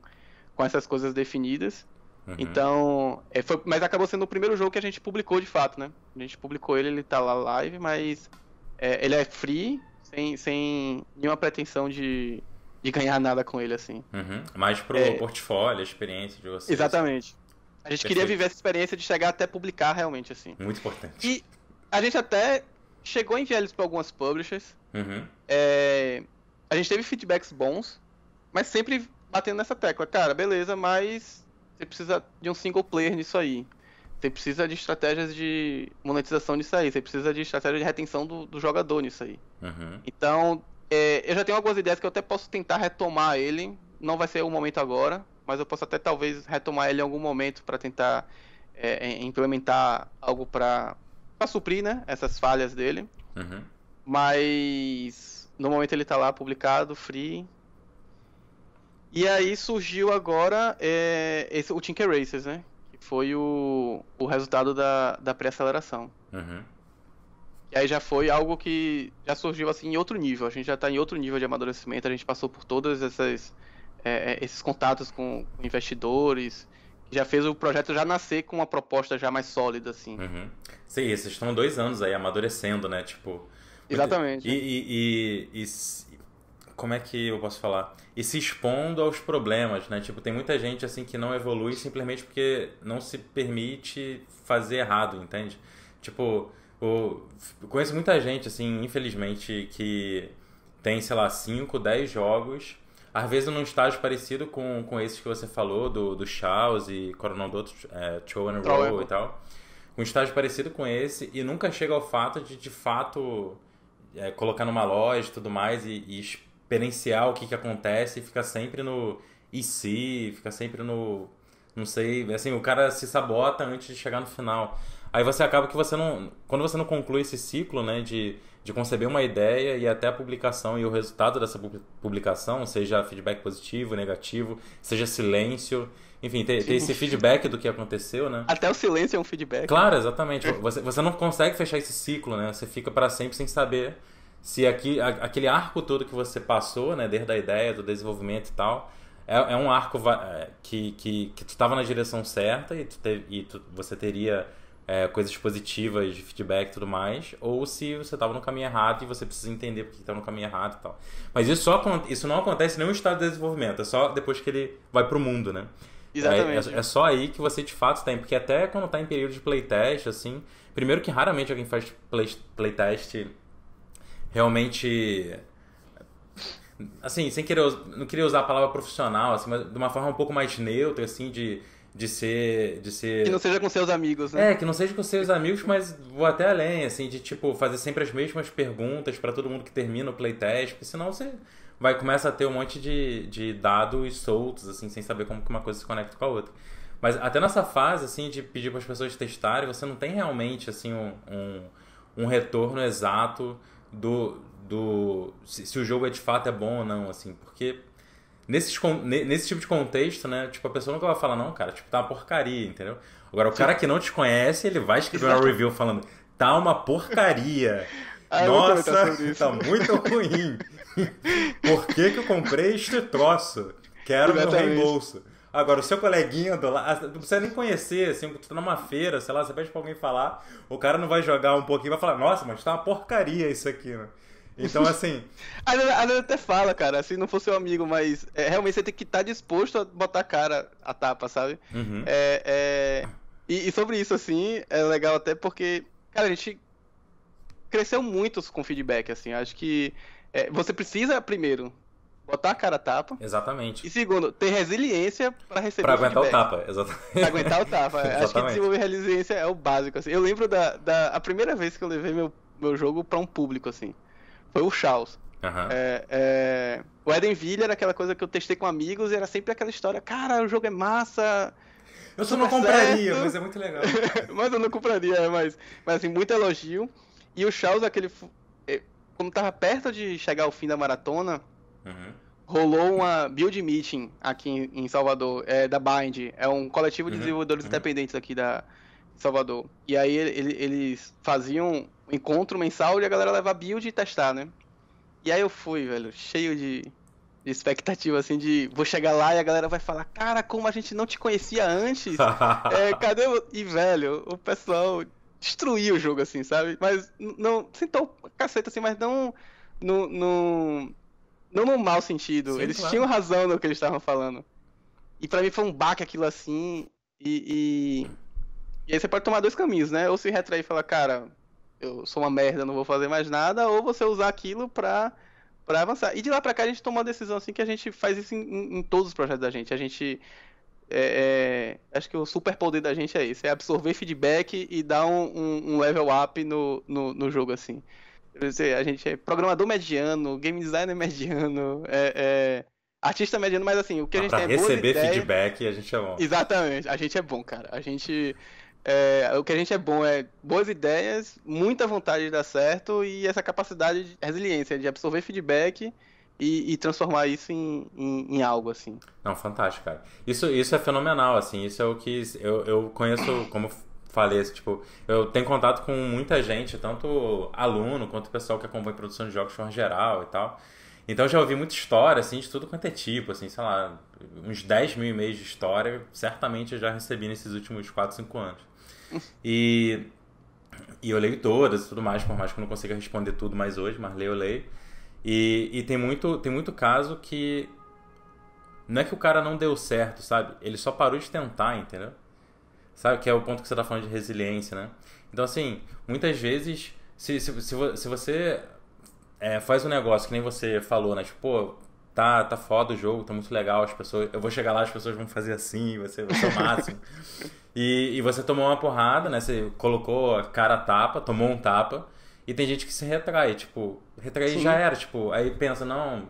com essas coisas definidas. Uhum. Então, é, foi, mas acabou sendo o primeiro jogo que a gente publicou de fato, né? A gente publicou ele, ele tá lá live, mas é, ele é free, sem, sem nenhuma pretensão de, de ganhar nada com ele, assim. Uhum. Mais pro é, portfólio, a experiência de vocês. Exatamente. A gente Perfeito. queria viver essa experiência de chegar até publicar realmente, assim. Muito importante. E a gente até chegou a enviar eles para algumas publishers. Uhum. É... A gente teve feedbacks bons, mas sempre batendo nessa tecla. Cara, beleza, mas você precisa de um single player nisso aí. Você precisa de estratégias de monetização nisso aí. Você precisa de estratégia de retenção do, do jogador nisso aí. Uhum. Então, é... eu já tenho algumas ideias que eu até posso tentar retomar ele. Não vai ser o momento agora mas eu posso até talvez retomar ele em algum momento para tentar é, implementar algo para suprir né, essas falhas dele. Uhum. Mas no momento ele está lá publicado, free. E aí surgiu agora é, esse, o Tinker Races, né? Que foi o, o resultado da, da pré-aceleração. Uhum. E aí já foi algo que já surgiu assim em outro nível. A gente já está em outro nível de amadurecimento. A gente passou por todas essas é, é, esses contatos com, com, investidores, já fez o projeto já nascer com uma proposta já mais sólida, assim. Uhum. Sim, vocês estão dois anos aí amadurecendo, né? Tipo. Exatamente. E, e, e, e, como é que eu posso falar? E se expondo aos problemas, né? Tipo, tem muita gente assim que não evolui simplesmente porque não se permite fazer errado, entende? Tipo, eu conheço muita gente assim, infelizmente, que tem, sei lá, 5, 10 jogos às vezes num estágio parecido com, com esses que você falou, do, do Charles e coronado é É, and Roll e tal. Um estágio parecido com esse e nunca chega ao fato de, de fato, é, colocar numa loja e tudo mais e, e experienciar o que, que acontece e fica sempre no e se, fica sempre no. Não sei, assim, o cara se sabota antes de chegar no final. Aí você acaba que você não. Quando você não conclui esse ciclo, né, de, de conceber uma ideia e até a publicação e o resultado dessa publicação, seja feedback positivo, negativo, seja silêncio, enfim, ter, ter esse feedback do que aconteceu, né? Até o silêncio é um feedback. Claro, exatamente. Você, você não consegue fechar esse ciclo, né? Você fica para sempre sem saber se aqui, a, aquele arco todo que você passou, né, desde a ideia, do desenvolvimento e tal. É, é um arco é, que, que, que tu estava na direção certa e, tu te, e tu, você teria é, coisas positivas, de feedback e tudo mais, ou se você estava no caminho errado e você precisa entender porque está no caminho errado e tal. Mas isso, só, isso não acontece nem no estado de desenvolvimento, é só depois que ele vai para o mundo, né? Exatamente. É, é, é, só aí que você de fato tem, tá porque até quando está em período de playtest, assim, primeiro que raramente alguém faz play, playtest realmente assim, sem querer, não queria usar a palavra profissional, assim, mas de uma forma um pouco mais neutra, assim, de de ser, de ser. Que não seja com seus amigos, né? É, que não seja com seus amigos, mas vou até além, assim, de tipo, fazer sempre as mesmas perguntas para todo mundo que termina o playtest, porque senão você vai começa a ter um monte de, de dados soltos, assim, sem saber como que uma coisa se conecta com a outra. Mas até nessa fase, assim, de pedir para as pessoas testarem, você não tem realmente, assim, um, um, um retorno exato do. do se, se o jogo é de fato é bom ou não, assim, porque Nesse, nesse tipo de contexto, né? Tipo, a pessoa nunca vai falar, não, cara, tipo, tá uma porcaria, entendeu? Agora, o Sim. cara que não te conhece, ele vai escrever Exato. uma review falando, tá uma porcaria. ah, Nossa, tá muito ruim. Por que, que eu comprei este troço? Quero Exatamente. meu reembolso. Agora, o seu coleguinha do lado, ah, não precisa nem conhecer, assim, tu tá numa feira, sei lá, você pede pra alguém falar, o cara não vai jogar um pouquinho, vai falar, nossa, mas tá uma porcaria isso aqui, né? Então, assim. a Nana até fala, cara, se não for seu amigo, mas é, realmente você tem que estar tá disposto a botar a cara, a tapa, sabe? Uhum. É, é... E, e, sobre isso, assim, é legal até porque, cara, a gente cresceu muito com feedback, assim. Acho que é, você precisa, primeiro, botar a cara a tapa. Exatamente. E segundo, ter resiliência para receber Pra aguentar feedback. o tapa, exatamente. Pra aguentar o tapa. É, acho que desenvolver resiliência é o básico, assim. Eu lembro da, da a primeira vez que eu levei meu, meu jogo para um público, assim foi o Charles. Uhum. É, é... O Edenville era aquela coisa que eu testei com amigos e era sempre aquela história, cara, o jogo é massa. Eu só não é compraria, certo. mas é muito legal. mas eu não compraria, é, mas, mas assim, muito elogio. E o Charles, aquele. Como é, tava perto de chegar ao fim da maratona, uhum. rolou uma build meeting aqui em Salvador, é, da Bind. É um coletivo de uhum. desenvolvedores uhum. independentes aqui da Salvador. E aí ele, eles faziam um encontro mensal e a galera leva build e testar, né? E aí eu fui, velho, cheio de, de expectativa, assim, de vou chegar lá e a galera vai falar, cara, como a gente não te conhecia antes, é, cadê o... E, velho, o pessoal destruiu o jogo, assim, sabe? Mas não... Sentou caceta, assim, mas não... No, no, não no mau sentido. Sim, Eles claro. tinham razão no que eles estavam falando. E para mim foi um baque aquilo assim. E, e, e... aí você pode tomar dois caminhos, né? Ou se retrair e falar, cara, eu sou uma merda, não vou fazer mais nada, ou você usar aquilo pra, pra avançar. E de lá pra cá a gente toma uma decisão assim que a gente faz isso em, em todos os projetos da gente. A gente. É, é, acho que o super poder da gente é isso, é absorver feedback e dar um, um, um level up no, no, no jogo, assim. a gente é programador mediano, game designer mediano, é, é artista mediano, mas assim, o que a ah, gente pra tem é receber ideias... e a gente é bom. Exatamente, a gente é bom, cara. A gente é, o que a gente é bom é boas ideias, muita vontade de dar certo e essa capacidade de resiliência, de absorver feedback e, e transformar isso em, em, em, algo, assim. Não, fantástico, cara. Isso, isso é fenomenal, assim, isso é o que eu, eu conheço, como falei, assim, tipo, eu tenho contato com muita gente, tanto aluno quanto pessoal que acompanha produção de jogos de forma geral e tal. Então já ouvi muita história, assim, de tudo quanto é tipo, assim, sei lá, uns 10 mil e-mails de história, certamente eu já recebi nesses últimos 4, 5 anos. E, e eu leio todas e tudo mais, por mais que eu não consiga responder tudo mais hoje, mas leio, eu leio. E, e tem, muito, tem muito caso que não é que o cara não deu certo, sabe? Ele só parou de tentar, entendeu? Sabe? Que é o ponto que você tá falando de resiliência, né? Então, assim, muitas vezes, se, se, se, se você é, faz um negócio que nem você falou, né? Tipo, pô, tá, tá foda o jogo, tá muito legal, as pessoas, eu vou chegar lá, as pessoas vão fazer assim, você vai ser o máximo. e, e você tomou uma porrada, né? Você colocou a cara tapa, tomou um tapa, e tem gente que se retrai, tipo, retrair já era, tipo, aí pensa, não.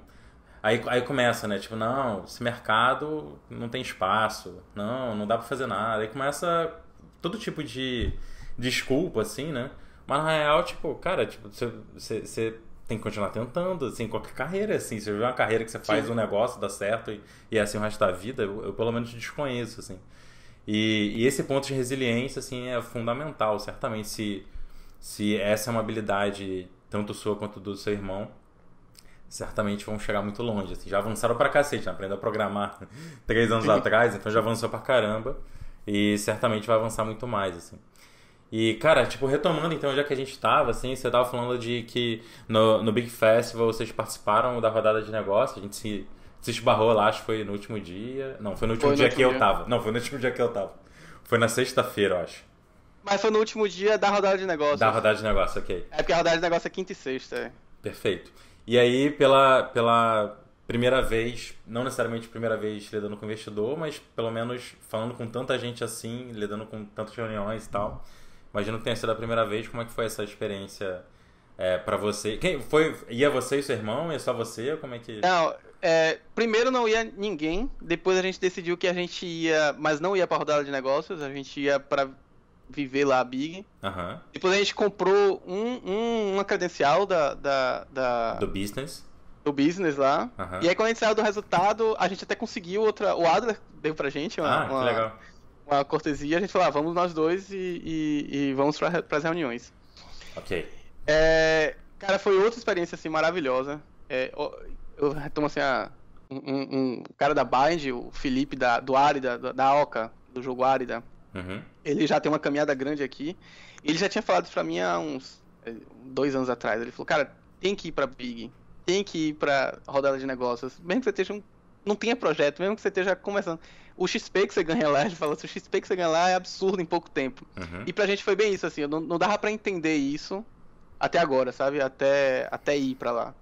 Aí, aí começa, né? Tipo, não, esse mercado não tem espaço, não, não dá pra fazer nada. Aí começa todo tipo de desculpa, assim, né? Mas na real, tipo, cara, tipo, você tem que continuar tentando, assim, qualquer carreira, assim. Se você uma carreira que você faz Sim. um negócio, dá certo e, e é assim o resto da vida, eu, eu pelo menos desconheço, assim. E, e, esse ponto de resiliência, assim, é fundamental, certamente, se, se essa é uma habilidade tanto sua quanto do seu irmão, certamente vão chegar muito longe, assim. Já avançaram pra cacete, né? aprendeu a programar três anos atrás, então já avançou pra caramba e certamente vai avançar muito mais, assim. E, cara, tipo, retomando então, já que a gente estava, assim, você estava falando de que no, no Big Festival vocês participaram da rodada de negócio, a gente se, se esbarrou lá, acho que foi no último dia. Não, foi no último foi dia no último que dia. eu tava. Não, foi no último dia que eu tava. Foi na sexta-feira, eu acho. Mas foi no último dia da rodada de negócio. Da rodada de negócio, ok. É porque a rodada de negócio é quinta e sexta. É. Perfeito. E aí, pela, pela primeira vez, não necessariamente primeira vez lidando com investidor, mas pelo menos falando com tanta gente assim, lidando com tantas reuniões e tal. Imagino que tenha sido a primeira vez. Como é que foi essa experiência é, para você? Quem foi? Ia você e seu irmão? Ia só você? Como é que? Não, é, primeiro não ia ninguém. Depois a gente decidiu que a gente ia, mas não ia para rodada de negócios. A gente ia para viver lá a Big. Uhum. Depois a gente comprou um, um, uma credencial da, da, da, do business. Do business lá. Uhum. E aí quando a gente saiu do resultado, a gente até conseguiu outra. O Adler deu pra gente uma, ah, uma, legal uma cortesia, a gente falou, ah, vamos nós dois e, e, e vamos para as reuniões. Ok. É, cara, foi outra experiência assim, maravilhosa. É, eu retomo assim, a, um, um, cara da Bind, o Felipe da, do Árida, da, da Oca, do jogo Árida. Uhum. Ele já tem uma caminhada grande aqui. Ele já tinha falado para mim há uns é, dois anos atrás. Ele falou, cara, tem que ir para Big, tem que ir para rodada de negócios, mesmo que você esteja um, não tenha projeto, mesmo que você esteja começando, o XP que você ganha lá, ele falou assim, o XP que você ganha lá é absurdo em pouco tempo. Uhum. E pra gente foi bem isso, assim, não, não dava para entender isso até agora, sabe? Até, até ir para lá.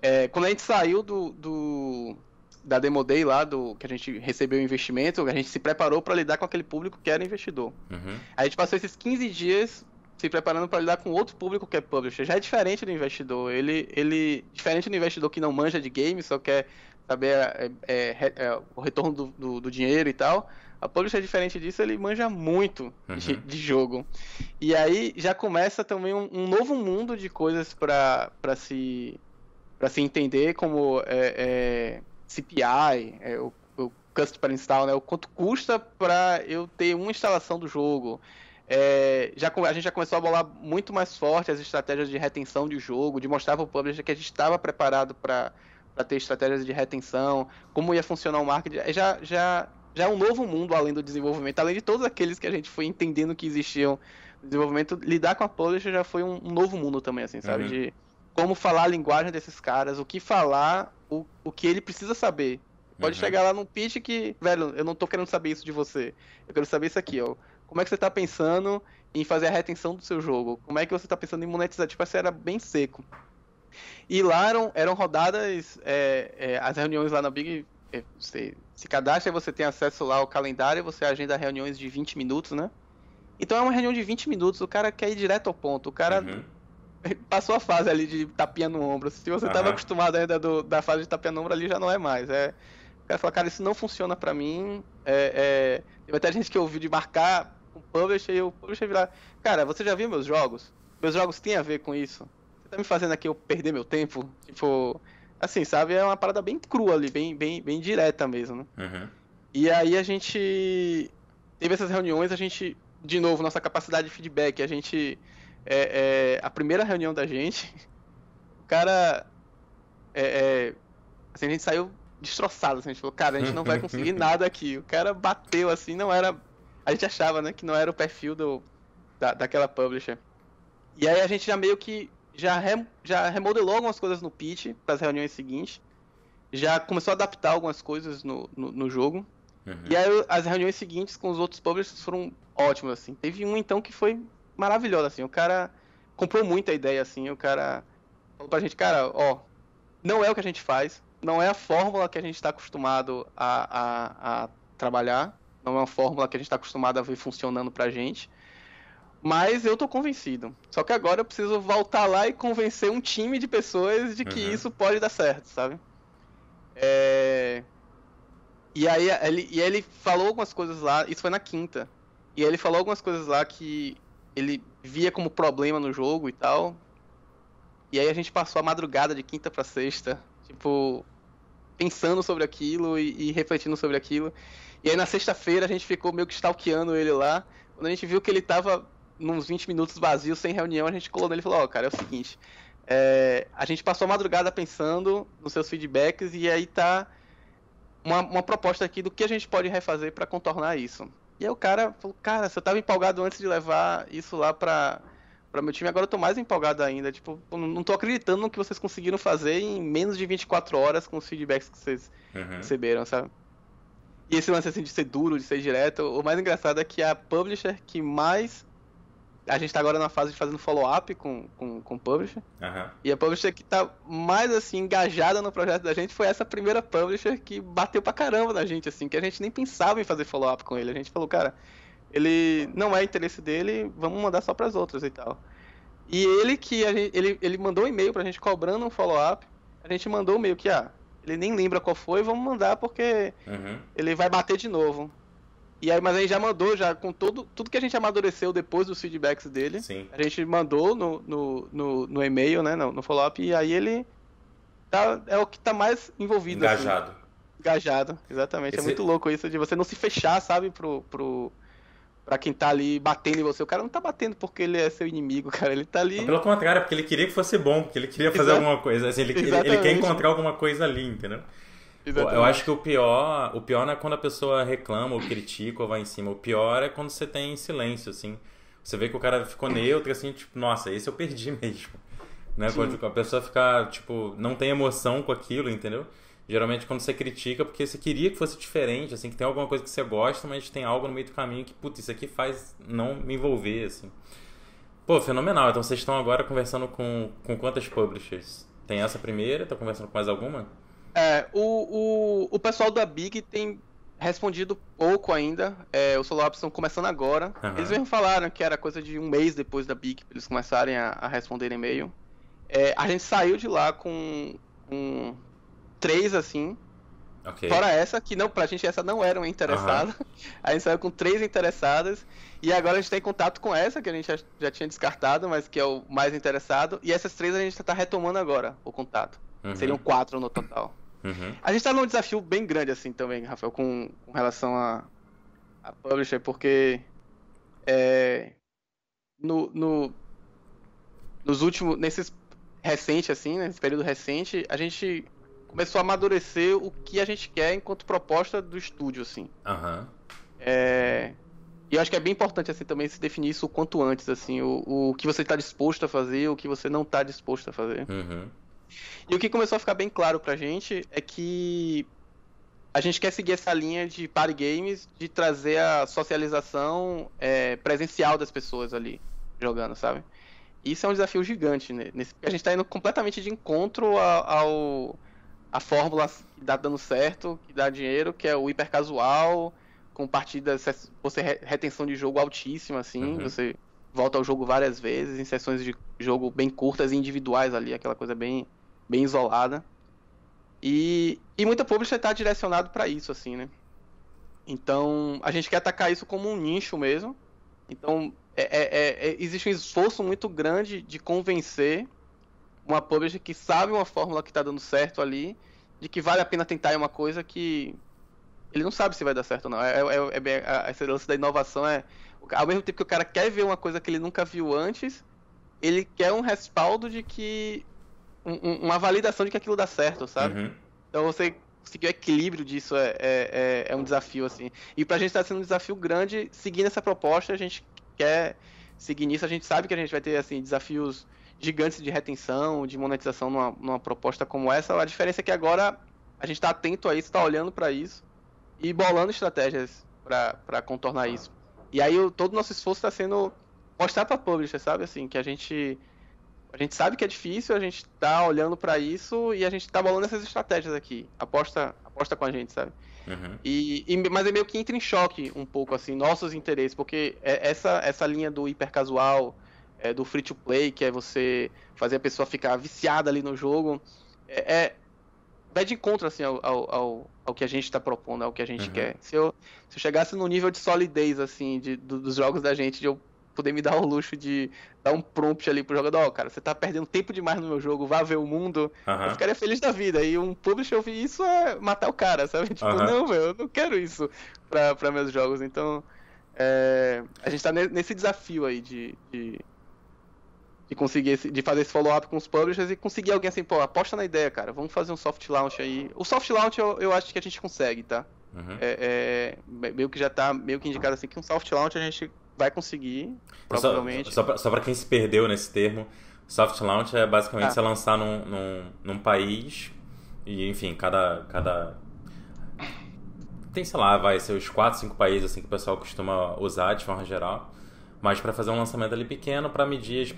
É, quando a gente saiu do, do da Demo Day lá, do, que a gente recebeu o investimento, a gente se preparou para lidar com aquele público que era investidor. Uhum. A gente passou esses 15 dias se preparando para lidar com outro público que é publisher. Já é diferente do investidor. Ele, ele diferente do investidor que não manja de game, só quer saber é, é, é, o retorno do, do, do, dinheiro e tal. A publisher, diferente disso, ele manja muito uhum. de, de, jogo. E aí já começa também um, um novo mundo de coisas para se para se entender como é, é, CPI, é, o, o Cust para install, né? O quanto custa para eu ter uma instalação do jogo. É, já, a gente já começou a bolar muito mais forte as estratégias de retenção de jogo, de mostrar para o publisher que a gente estava preparado para para ter estratégias de retenção, como ia funcionar o marketing, é, já, já, já é um novo mundo além do desenvolvimento, além de todos aqueles que a gente foi entendendo que existiam no desenvolvimento, lidar com a publisher já foi um, um novo mundo também, assim, sabe? Uhum. De como falar a linguagem desses caras, o que falar, o, o que ele precisa saber. Pode uhum. chegar lá num pitch que, velho, eu não tô querendo saber isso de você. Eu quero saber isso aqui, ó. Como é que você tá pensando em fazer a retenção do seu jogo? Como é que você tá pensando em monetizar? Tipo, assim, era bem seco. E lá eram, eram rodadas é, é, as reuniões lá na Big. É, você se cadastra e você tem acesso lá ao calendário, você agenda reuniões de 20 minutos, né? Então é uma reunião de 20 minutos, o cara quer ir direto ao ponto, o cara uhum. passou a fase ali de tapinha no ombro. Se você estava uhum. acostumado ainda do, da fase de tapinha no ombro ali, já não é mais. É, o cara fala, cara, isso não funciona para mim. É, é... Teve até gente que ouviu de marcar um publisher e o publisher virar, cara, você já viu meus jogos? Meus jogos têm a ver com isso tá me fazendo aqui eu perder meu tempo? Tipo, assim, sabe? É uma parada bem crua ali, bem, bem, bem direta mesmo, né? Uhum. E aí a gente teve essas reuniões, a gente, de novo, nossa capacidade de feedback, a gente. É, é, a primeira reunião da gente, o cara. É, é assim, a gente saiu destroçado, assim, a gente falou, cara, a gente não vai conseguir nada aqui. O cara bateu assim, não era. A gente achava, né, que não era o perfil do, da, daquela publisher. E aí a gente já meio que já, re, já remodelou algumas coisas no pitch para as reuniões seguintes. Já começou a adaptar algumas coisas no, no, no jogo. Uhum. E aí as reuniões seguintes com os outros publishers foram ótimas, assim. Teve um então que foi maravilhoso assim. O cara comprou muito a ideia, assim. O cara falou pra gente, cara, ó, não é o que a gente faz, não é a fórmula que a gente está acostumado a, a, a, trabalhar, não é uma fórmula que a gente está acostumado a ver funcionando pra gente. Mas eu tô convencido. Só que agora eu preciso voltar lá e convencer um time de pessoas de que uhum. isso pode dar certo, sabe? É... E aí ele, e ele falou algumas coisas lá, isso foi na quinta. E ele falou algumas coisas lá que ele via como problema no jogo e tal. E aí a gente passou a madrugada de quinta para sexta, tipo, pensando sobre aquilo e, e refletindo sobre aquilo. E aí na sexta-feira a gente ficou meio que stalkeando ele lá. Quando a gente viu que ele tava nos 20 minutos vazios, sem reunião, a gente colou nele e falou: Ó, oh, cara, é o seguinte. É, a gente passou a madrugada pensando nos seus feedbacks e aí tá uma, uma proposta aqui do que a gente pode refazer para contornar isso. E aí o cara falou: Cara, você tava empolgado antes de levar isso lá pra, para meu time. Agora eu tô mais empolgado ainda. Tipo, não tô acreditando no que vocês conseguiram fazer em menos de 24 horas com os feedbacks que vocês uhum. receberam, sabe? E esse lance assim de ser duro, de ser direto, o mais engraçado é que a publisher que mais a gente tá agora na fase de fazendo follow-up com, com, com publisher. Uhum. E a publisher que tá mais, assim, engajada no projeto da gente foi essa primeira publisher que bateu pra caramba na gente, assim, que a gente nem pensava em fazer follow-up com ele. A gente falou, cara, ele não é interesse dele, vamos mandar só pras outras e tal. E ele que a gente, ele, ele mandou um e-mail pra gente cobrando um follow-up. A gente mandou o um e-mail que, ah, ele nem lembra qual foi, vamos mandar porque uhum. ele vai bater de novo. E aí, mas aí já mandou, já com todo, tudo que a gente amadureceu depois dos feedbacks dele. Sim. A gente mandou no, no, no, no e-mail, né? No, no follow-up, e aí ele tá, é o que tá mais envolvido. Engajado. Assim. Engajado, exatamente. É Esse... É muito louco isso de você não se fechar, sabe, pro. pro pra quem tá ali batendo em você. O cara não tá batendo porque ele é seu inimigo, cara. Ele tá ali. Pelo contrário, é porque ele queria que fosse bom, porque ele queria fazer Exato. alguma coisa. Assim, ele, ele, ele, quer encontrar alguma coisa ali, entendeu? Exatamente. Eu acho que o pior, o pior não é quando a pessoa reclama ou critica ou vai em cima. O pior é quando você tem silêncio, assim. Você vê que o cara ficou neutro, assim, tipo, nossa, esse eu perdi mesmo. Né? Quando a pessoa ficar, tipo, não tem emoção com aquilo, entendeu? Geralmente quando você critica, porque você queria que fosse diferente, assim, que tem alguma coisa que você gosta, mas tem algo no meio do caminho que, putz, isso aqui faz não me envolver, assim. Pô, fenomenal. Então vocês estão agora conversando com, com quantas publishers? Tem essa primeira? Estão tá conversando com mais alguma? É, o, o, o pessoal da Big tem respondido pouco ainda. É, os follow-ups estão começando agora. Uhum. Eles mesmo falaram que era coisa de um mês depois da Big pra eles começarem a, a responder e-mail. É, a gente saiu de lá com, com três, assim. Okay. Fora essa, que não, pra gente essa não era uma interessada. Uhum. A gente saiu com três interessadas. E agora a gente tem tá contato com essa, que a gente já, já tinha descartado, mas que é o mais interessado. E essas três a gente tá retomando agora, o contato. Uhum. Seriam quatro no total. Uhum. A gente tá num desafio bem grande, assim, também, Rafael, com, com relação a, a publisher, porque é, no, no, nos últimos, nesses recente, assim, né, nesse período recente, a gente começou a amadurecer o que a gente quer enquanto proposta do estúdio, assim. Uhum. É, e eu acho que é bem importante, assim, também se definir isso o quanto antes, assim, o, o que você está disposto a fazer, o que você não está disposto a fazer. Uhum. E o que começou a ficar bem claro pra gente é que a gente quer seguir essa linha de party games, de trazer a socialização é, presencial das pessoas ali jogando, sabe? Isso é um desafio gigante, né? Nesse, a gente tá indo completamente de encontro ao, ao a fórmula que dá tá dando certo, que dá dinheiro, que é o hipercasual com partidas, você retenção de jogo altíssima, assim, uhum. você volta ao jogo várias vezes, em sessões de jogo bem curtas e individuais ali, aquela coisa bem bem isolada. E, e muita publisher está direcionado para isso, assim, né? Então, a gente quer atacar isso como um nicho mesmo. Então, é, é, é, é existe um esforço muito grande de convencer uma publisher que sabe uma fórmula que está dando certo ali, de que vale a pena tentar uma coisa que ele não sabe se vai dar certo ou não. É, é, é, esse lance da inovação é. Ao mesmo tempo que o cara quer ver uma coisa que ele nunca viu antes, ele quer um respaldo de que um, uma validação de que aquilo dá certo, sabe? Uhum. Então você conseguir o equilíbrio disso é, é, é, é, um desafio, assim. E pra gente tá sendo um desafio grande, seguir essa proposta, a gente quer seguir nisso, a gente sabe que a gente vai ter, assim, desafios gigantes de retenção, de monetização numa, numa proposta como essa. A diferença é que agora a gente está atento a isso, está olhando para isso e bolando estratégias para contornar isso. E aí o, todo o nosso esforço está sendo mostrar para publisher, sabe? Assim, que a gente a gente sabe que é difícil, a gente tá olhando para isso e a gente tá bolando essas estratégias aqui. Aposta, aposta com a gente, sabe? Uhum. E, e, mas é meio que entra em choque um pouco, assim, nossos interesses, porque é, essa, essa linha do hipercasual, é, do free to play, que é você fazer a pessoa ficar viciada ali no jogo, é, é vai de encontro, assim, ao, ao, ao, que a gente está propondo, ao que a gente uhum. quer. Se eu, se eu chegasse no nível de solidez, assim, de, do, dos jogos da gente, de eu poder me dar o luxo de dar um prompt ali pro jogador, ó, oh, cara, você tá perdendo tempo demais no meu jogo, vá ver o mundo. Uh -huh. Eu ficaria feliz da vida. E um publisher ouvir isso é matar o cara, sabe? Tipo, uh -huh. não, velho, eu não quero isso pra, pra meus jogos. Então, é, a gente tá nesse desafio aí de, de de conseguir esse, de fazer esse follow-up com os publishers e conseguir alguém assim, pô, aposta na ideia, cara, vamos fazer um soft launch aí. O soft launch eu, eu acho que a gente consegue, tá? Uhum. É, é, meio que já tá meio que indicado assim que um soft launch a gente vai conseguir, provavelmente. Só, só para quem se perdeu nesse termo, soft launch é basicamente ah. você lançar num, num, num, país e, enfim, cada, cada... Tem, sei lá, vai ser os 4, 5 países assim que o pessoal costuma usar de forma geral mas para fazer um lançamento ali pequeno para medir as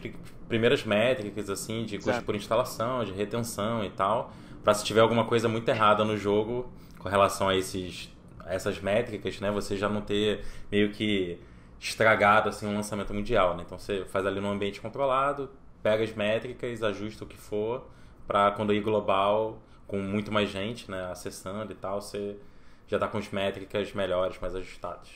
primeiras métricas assim de custo certo. por instalação, de retenção e tal, para se tiver alguma coisa muito errada no jogo com relação a esses a essas métricas, né, você já não ter meio que estragado assim um lançamento mundial, né? Então você faz ali num ambiente controlado, pega as métricas, ajusta o que for para quando ir global com muito mais gente, né, acessando e tal, você já tá com as métricas melhores, mais ajustadas.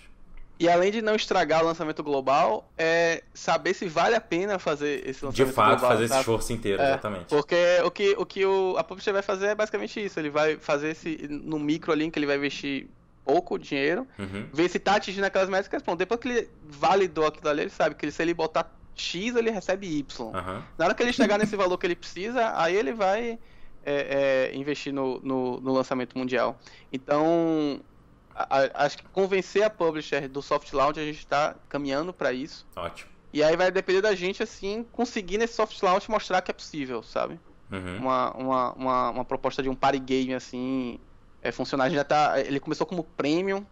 E além de não estragar o lançamento global, é saber se vale a pena fazer esse lançamento global. De fato, global, fazer sabe? esse esforço inteiro, é, exatamente. Porque o que, o que o, a publisher vai fazer é basicamente isso. Ele vai fazer esse no micro ali, em que ele vai investir pouco dinheiro, uhum. ver se tá atingindo aquelas metas que respondem. Depois que ele validou aquilo ali, ele sabe que se ele botar X, ele recebe Y. Uhum. Na hora que ele chegar nesse valor que ele precisa, aí ele vai é, é, investir no, no, no, lançamento mundial. Então, acho que convencer a publisher do soft launch, a gente está caminhando para isso. Ótimo. E aí vai depender da gente, assim, conseguir nesse soft launch mostrar que é possível, sabe? Uhum. Uma, uma, uma, uma proposta de um party game, assim, é, funcionar. Já tá, ele começou como premium.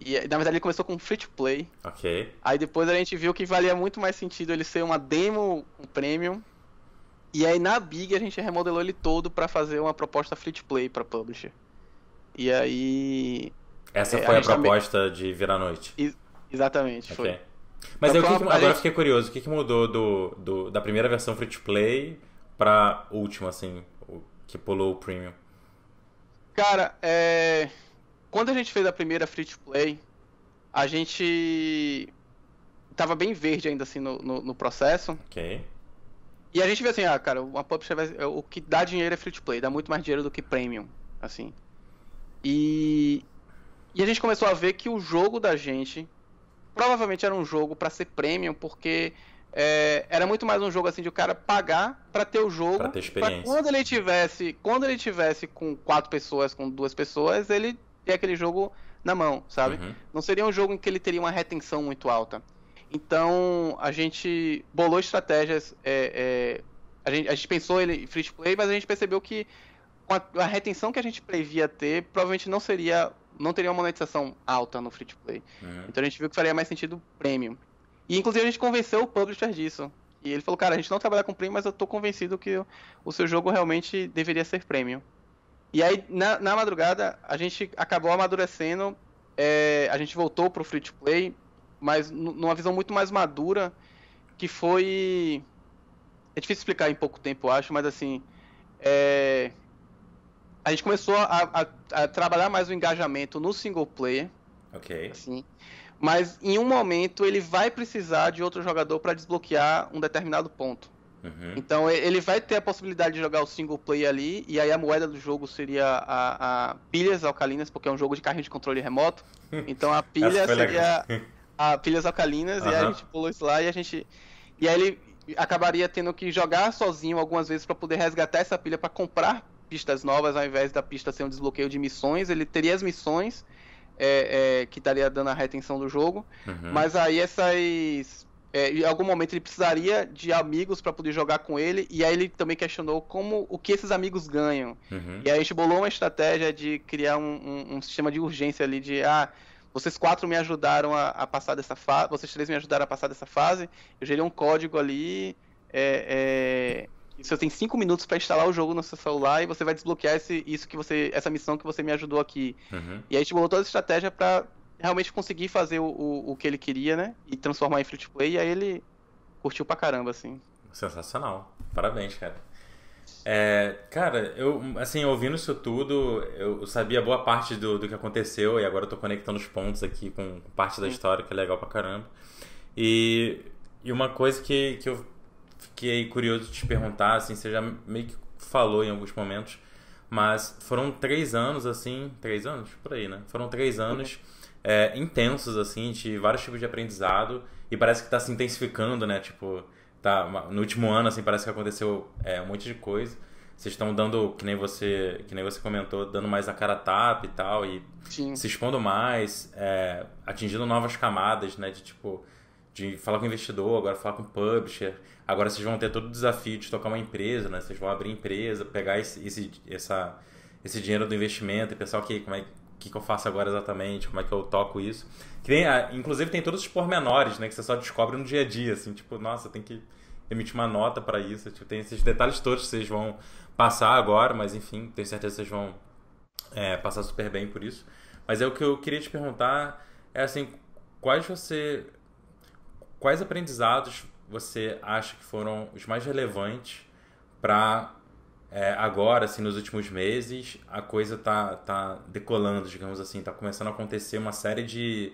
E na verdade ele começou com free to play. Ok. Aí depois a gente viu que valia muito mais sentido ele ser uma demo premium. E aí na Big a gente remodelou ele todo para fazer uma proposta free to play para publisher. E aí essa é, foi a, a proposta também... de virar noite. exatamente, okay. foi. Mas então, aí, que que... agora gente... fiquei curioso, o que, que mudou do, do, da primeira versão free to play pra última, assim, que pulou o premium? Cara, é... quando a gente fez a primeira free to play, a gente tava bem verde ainda assim no, no, no processo. Ok. E a gente vê assim, ah, cara, uma publisher vai... É, o que dá dinheiro é free to play, dá muito mais dinheiro do que premium, assim. E e a gente começou a ver que o jogo da gente provavelmente era um jogo para ser premium, porque é, era muito mais um jogo assim de o cara pagar para ter o jogo. Pra ter experiência. Pra quando ele tivesse, quando ele tivesse com quatro pessoas, com duas pessoas, ele ter aquele jogo na mão, sabe? Uhum. Não seria um jogo em que ele teria uma retenção muito alta. Então a gente bolou estratégias. É, é, a, gente, a, gente, pensou ele free to play, mas a gente percebeu que a, a retenção que a gente previa ter provavelmente não seria não teria uma monetização alta no free to play. Uhum. Então a gente viu que faria mais sentido premium. E inclusive a gente convenceu o publisher disso. E ele falou, cara, a gente não trabalha com premium, mas eu tô convencido que o seu jogo realmente deveria ser premium. E aí, na, na madrugada, a gente acabou amadurecendo, é, a gente voltou pro free to play, mas numa visão muito mais madura, que foi. É difícil explicar em pouco tempo, eu acho, mas assim. É... A gente começou a, a, a trabalhar mais o engajamento no single player. Ok. Assim, mas em um momento ele vai precisar de outro jogador para desbloquear um determinado ponto. Uhum. Então ele vai ter a possibilidade de jogar o single play ali, e aí a moeda do jogo seria a, a pilhas alcalinas, porque é um jogo de carrinho de controle remoto. Então a pilha seria a, a, pilhas alcalinas, uhum. e aí a gente pulou isso lá e a gente. E aí ele acabaria tendo que jogar sozinho algumas vezes para poder resgatar essa pilha para comprar pistas novas, ao invés da pista ser um desbloqueio de missões. Ele teria as missões é, é, que estaria dando a retenção do jogo. Uhum. Mas aí essas. É, em algum momento ele precisaria de amigos para poder jogar com ele, e aí ele também questionou como o que esses amigos ganham. Uhum. E aí a gente bolou uma estratégia de criar um, um, um sistema de urgência ali de ah, vocês quatro me ajudaram a, a passar dessa fase, vocês três me ajudaram a passar dessa fase, eu gerei um código ali é, é, você tem 5 minutos para instalar o jogo no seu celular e você vai desbloquear esse, isso que você, essa missão que você me ajudou aqui. Uhum. E aí a gente bolou toda a estratégia para realmente conseguir fazer o, o, o, que ele queria, né? E transformar em free to play. E aí ele curtiu pra caramba, assim. Sensacional. Parabéns, cara. É, cara, eu, assim, ouvindo isso tudo, eu sabia boa parte do, do que aconteceu e agora eu tô conectando os pontos aqui com parte da Sim. história, que é legal pra caramba. E, e uma coisa que, que eu fiquei curioso de te perguntar, assim, você já meio que falou em alguns momentos, mas foram três anos, assim, três anos? Por aí, né? Foram três uhum. anos é, intensos, assim, de vários tipos de aprendizado, e parece que tá se intensificando, né? Tipo, tá, no último ano, assim, parece que aconteceu é, um monte de coisa. Vocês estão dando, que nem você, que nem você comentou, dando mais a cara tap tapa e tal, e Sim. se expondo mais, é, atingindo novas camadas, né? De tipo, de falar com o investidor, agora falar com o publisher. Agora vocês vão ter todo o desafio de tocar uma empresa, né? Vocês vão abrir empresa, pegar esse, esse, essa, esse dinheiro do investimento e pensar, ok, como é que, que eu faço agora exatamente, como é que eu toco isso. Que tem, inclusive tem todos os pormenores, né? Que você só descobre no dia a dia, assim, tipo, nossa, tem que emitir uma nota para isso. Tipo, tem esses detalhes todos que vocês vão passar agora, mas enfim, tenho certeza que vocês vão é, passar super bem por isso. Mas é o que eu queria te perguntar, é assim, quais você quais aprendizados você acha que foram os mais relevantes para é, agora, assim, nos últimos meses, a coisa tá, tá decolando, digamos assim, tá começando a acontecer uma série de,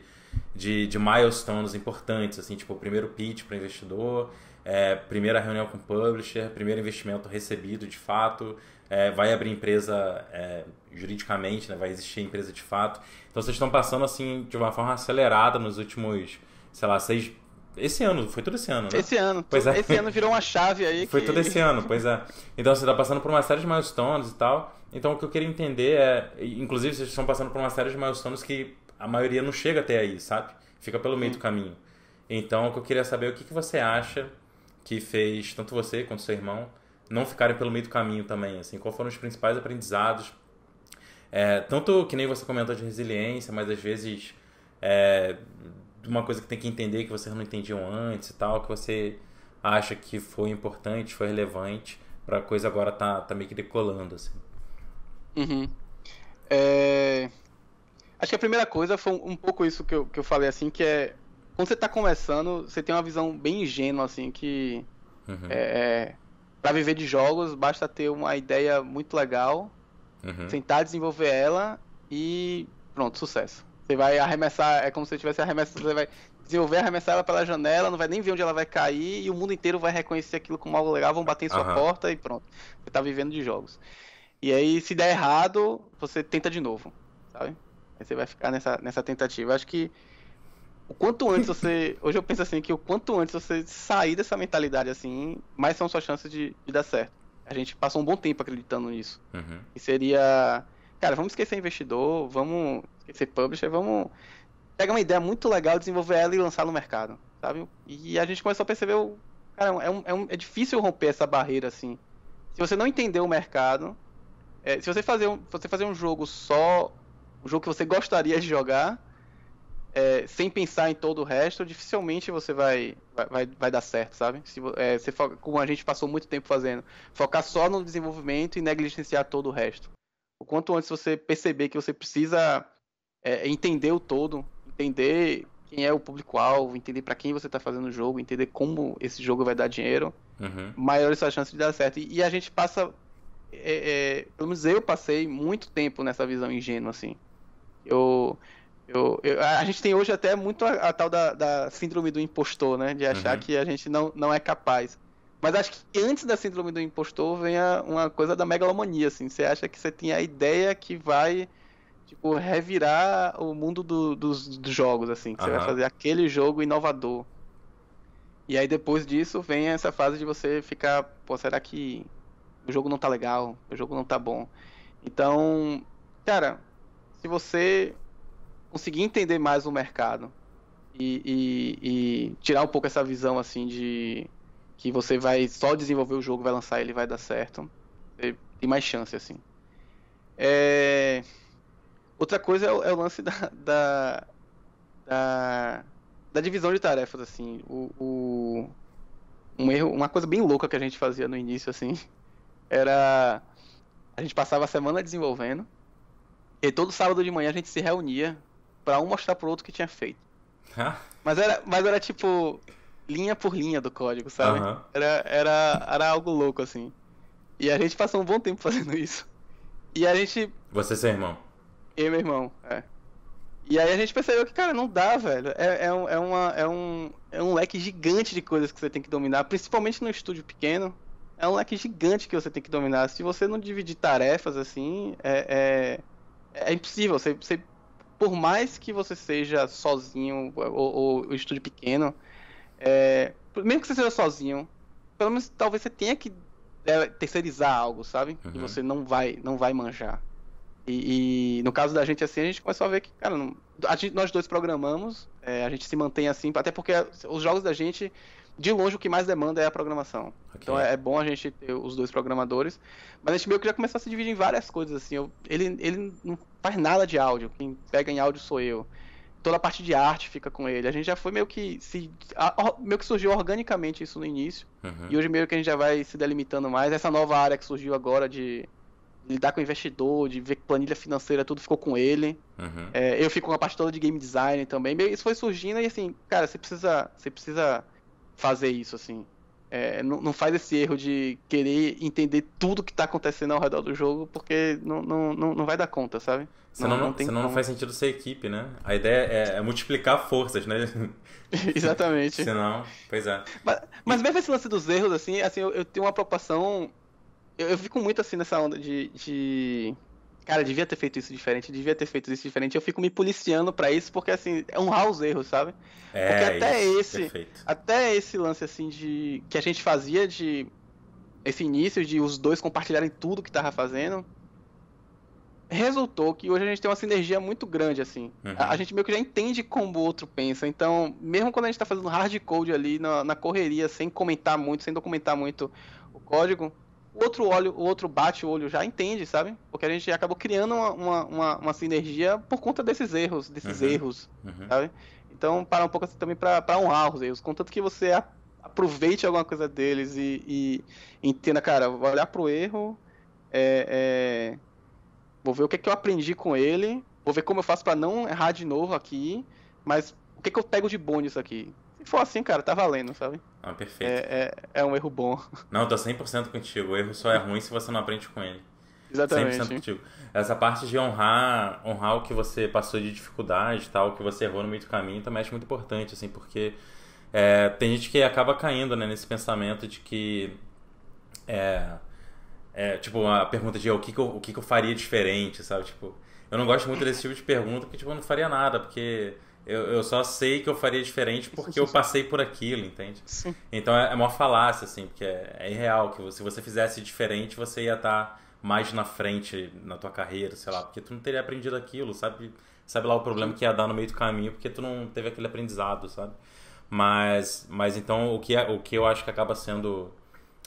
de, de milestones importantes, assim, tipo, o primeiro pitch para investidor, é, primeira reunião com o publisher, primeiro investimento recebido de fato, é, vai abrir empresa é, juridicamente, né, vai existir empresa de fato. Então vocês estão passando assim de uma forma acelerada nos últimos, sei lá, seis, esse ano, foi todo esse ano, né? Esse ano. Pois é. Esse ano virou uma chave aí. Foi que... todo esse ano, pois é. Então assim, você tá passando por uma série de milestones e tal. Então o que eu queria entender é. Inclusive, vocês estão passando por uma série de milestones que a maioria não chega até aí, sabe? Fica pelo meio hum. do caminho. Então o que eu queria saber é o que, que você acha que fez tanto você quanto seu irmão não ficarem pelo meio do caminho também, assim. Quais foram os principais aprendizados? É, tanto que nem você comentou de resiliência, mas às vezes. É, uma coisa que tem que entender que vocês não entendiam antes e tal, que você acha que foi importante, foi relevante, pra coisa agora tá, tá meio que decolando, assim. Uhum. É... Acho que a primeira coisa foi um pouco isso que eu, que eu falei, assim, que é... Quando você tá começando, você tem uma visão bem ingênua, assim, que... Uhum. É, é para viver de jogos, basta ter uma ideia muito legal, uhum. tentar desenvolver ela e pronto, sucesso. Você vai arremessar, é como se você tivesse arremessado, você vai desenvolver, arremessar ela pela janela, não vai nem ver onde ela vai cair e o mundo inteiro vai reconhecer aquilo como algo legal, vão bater em sua uhum. porta e pronto. Você tá vivendo de jogos. E aí, se der errado, você tenta de novo, sabe? Aí você vai ficar nessa, nessa tentativa. Acho que o quanto antes você. Hoje eu penso assim que o quanto antes você sair dessa mentalidade assim, mais são suas chances de, de dar certo. A gente passou um bom tempo acreditando nisso. Uhum. E seria. Cara, vamos esquecer investidor, vamos ser publisher, vamos pegar uma ideia muito legal, desenvolver ela e lançar no mercado, sabe? E a gente começou a perceber, o, cara, é, um, é, um, é difícil romper essa barreira assim. Se você não entender o mercado, é, se você fazer, um, você fazer um jogo só, um jogo que você gostaria de jogar, é, sem pensar em todo o resto, dificilmente você vai, vai, vai dar certo, sabe? Se, é, você foca, como a gente passou muito tempo fazendo, focar só no desenvolvimento e negligenciar todo o resto. O quanto antes você perceber que você precisa é, entender o todo, entender quem é o público-alvo, entender para quem você está fazendo o jogo, entender como esse jogo vai dar dinheiro, uhum. maior é sua chance de dar certo. E, e a gente passa, é, é, pelo menos eu passei muito tempo nessa visão ingênua, assim. Eu, eu, eu a gente tem hoje até muito a, a tal da, da, síndrome do impostor, né? De achar uhum. que a gente não, não é capaz. Mas acho que antes da síndrome do impostor vem a, uma coisa da megalomania, assim. Você acha que você tem a ideia que vai Tipo, revirar o mundo do, dos, dos, jogos, assim. Que uhum. você vai fazer aquele jogo inovador. E aí depois disso vem essa fase de você ficar, pô, será que o jogo não tá legal? O jogo não tá bom. Então, cara, se você conseguir entender mais o mercado e, e, e tirar um pouco essa visão assim de que você vai só desenvolver o jogo, vai lançar ele vai dar certo, tem mais chance assim. É... Outra coisa é o, é o lance da, da, da, da, divisão de tarefas, assim. O, o, um erro, uma coisa bem louca que a gente fazia no início, assim, era a gente passava a semana desenvolvendo e todo sábado de manhã a gente se reunia para um mostrar pro outro o que tinha feito. mas era, mas era tipo linha por linha do código, sabe? Uhum. Era, era, era algo louco assim. E a gente passou um bom tempo fazendo isso. E a gente. Você e é seu irmão? e meu irmão, é. E aí a gente percebeu que, cara, não dá, velho. É, é, um, é, uma, é, um, é um leque gigante de coisas que você tem que dominar, principalmente no estúdio pequeno. É um leque gigante que você tem que dominar. Se você não dividir tarefas assim, é, é, é impossível. Você, você, por mais que você seja sozinho ou, ou, estúdio pequeno, é, mesmo que você seja sozinho, pelo menos talvez você tenha que é, terceirizar algo, sabe? Uhum. Que você não vai, não vai manjar. E, e, no caso da gente, assim, a gente começou a ver que, cara, não, a gente, nós dois programamos, é, a gente se mantém assim, até porque os jogos da gente, de longe, o que mais demanda é a programação. Okay. Então é, é, bom a gente ter os dois programadores, mas a gente meio que já começou a se dividir em várias coisas, assim. Eu, ele, ele não faz nada de áudio, quem pega em áudio sou eu. Toda a parte de arte fica com ele. A gente já foi meio que se. A, meio que surgiu organicamente isso no início. Uhum. E hoje meio que a gente já vai se delimitando mais. Essa nova área que surgiu agora de lidar com o investidor, de ver que planilha financeira, tudo ficou com ele. Uhum. É, eu fico com a parte toda de game design também. Isso foi surgindo e assim, cara, você precisa, você precisa fazer isso, assim. É, não, não, faz esse erro de querer entender tudo que está acontecendo ao redor do jogo, porque não, não, não, não vai dar conta, sabe? Senão não, não, senão não faz sentido ser equipe, né? A ideia é, é multiplicar forças, né? Exatamente. senão, pois é. Mas, mas mesmo esse lance dos erros, assim, assim eu, eu tenho uma preocupação eu, eu fico muito assim nessa onda de, de. Cara, devia ter feito isso diferente, devia ter feito isso diferente. Eu fico me policiando para isso, porque assim, é honrar os erros, sabe? É, porque até isso, esse. Perfeito. Até esse lance assim de. que a gente fazia de. Esse início de os dois compartilharem tudo que tava fazendo resultou que hoje a gente tem uma sinergia muito grande, assim. Uhum. A, gente meio que já entende como o outro pensa. Então, mesmo quando a gente está fazendo hard code ali na, na, correria, sem comentar muito, sem documentar muito o código, o outro olho, o outro bate o olho já entende, sabe? Porque a gente acabou criando uma, uma, uma, uma sinergia por conta desses erros, desses uhum. erros, uhum. sabe? Então, parar um pouco assim também para honrar os erros. Contanto que você aproveite alguma coisa deles e, e, entenda, cara, vou olhar pro erro, é, é, vou ver o que, é que eu aprendi com ele, vou ver como eu faço para não errar de novo aqui, mas o que, é que eu pego de bom nisso aqui? for assim, cara, tá valendo, sabe? Ah, perfeito. É, é, é um erro bom. Não, tô 100% contigo. O erro só é ruim se você não aprende com ele. Exatamente. 100% contigo. Essa parte de honrar, honrar o que você passou de dificuldade tal, o que você errou no meio do caminho, também acho muito importante, assim, porque é, tem gente que acaba caindo né, nesse pensamento de que. É, é, tipo, a pergunta de o, que, que, eu, o que, que eu faria diferente, sabe? Tipo, eu não gosto muito desse tipo de pergunta porque tipo, eu não faria nada, porque eu, eu só sei que eu faria diferente porque eu passei por aquilo, entende? Sim. Então é, é uma falácia, assim, porque é, é irreal que se você fizesse diferente, você ia estar tá mais na frente na tua carreira, sei lá, porque tu não teria aprendido aquilo, sabe? Sabe lá o problema que ia dar no meio do caminho, porque tu não teve aquele aprendizado, sabe? Mas, mas então o que, é, o que eu acho que acaba sendo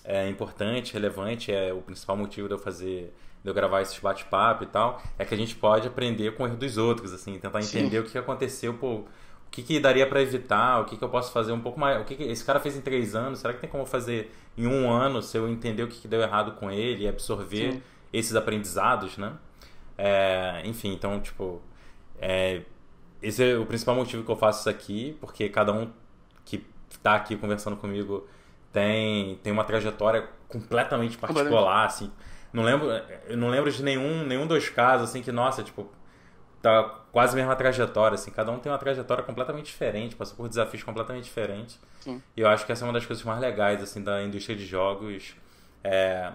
é, importante, relevante, é o principal motivo de eu fazer de eu gravar esses bate-papo e tal, é que a gente pode aprender com o erro dos outros, assim, tentar entender Sim. o que aconteceu, pô, o que, que daria para evitar, o que, que eu posso fazer um pouco mais, o que, que esse cara fez em três anos, será que tem como fazer em um ano se eu entender o que, que deu errado com ele e absorver Sim. esses aprendizados, né? É, enfim, então, tipo, é, esse é o principal motivo que eu faço isso aqui, porque cada um que está aqui conversando comigo tem, tem uma trajetória completamente particular, assim. Não lembro, eu não lembro de nenhum, nenhum dos casos, assim, que, nossa, tipo, tá quase a mesma trajetória, assim. Cada um tem uma trajetória completamente diferente, passou por desafios completamente diferentes. Sim. E eu acho que essa é uma das coisas mais legais, assim, da indústria de jogos. É,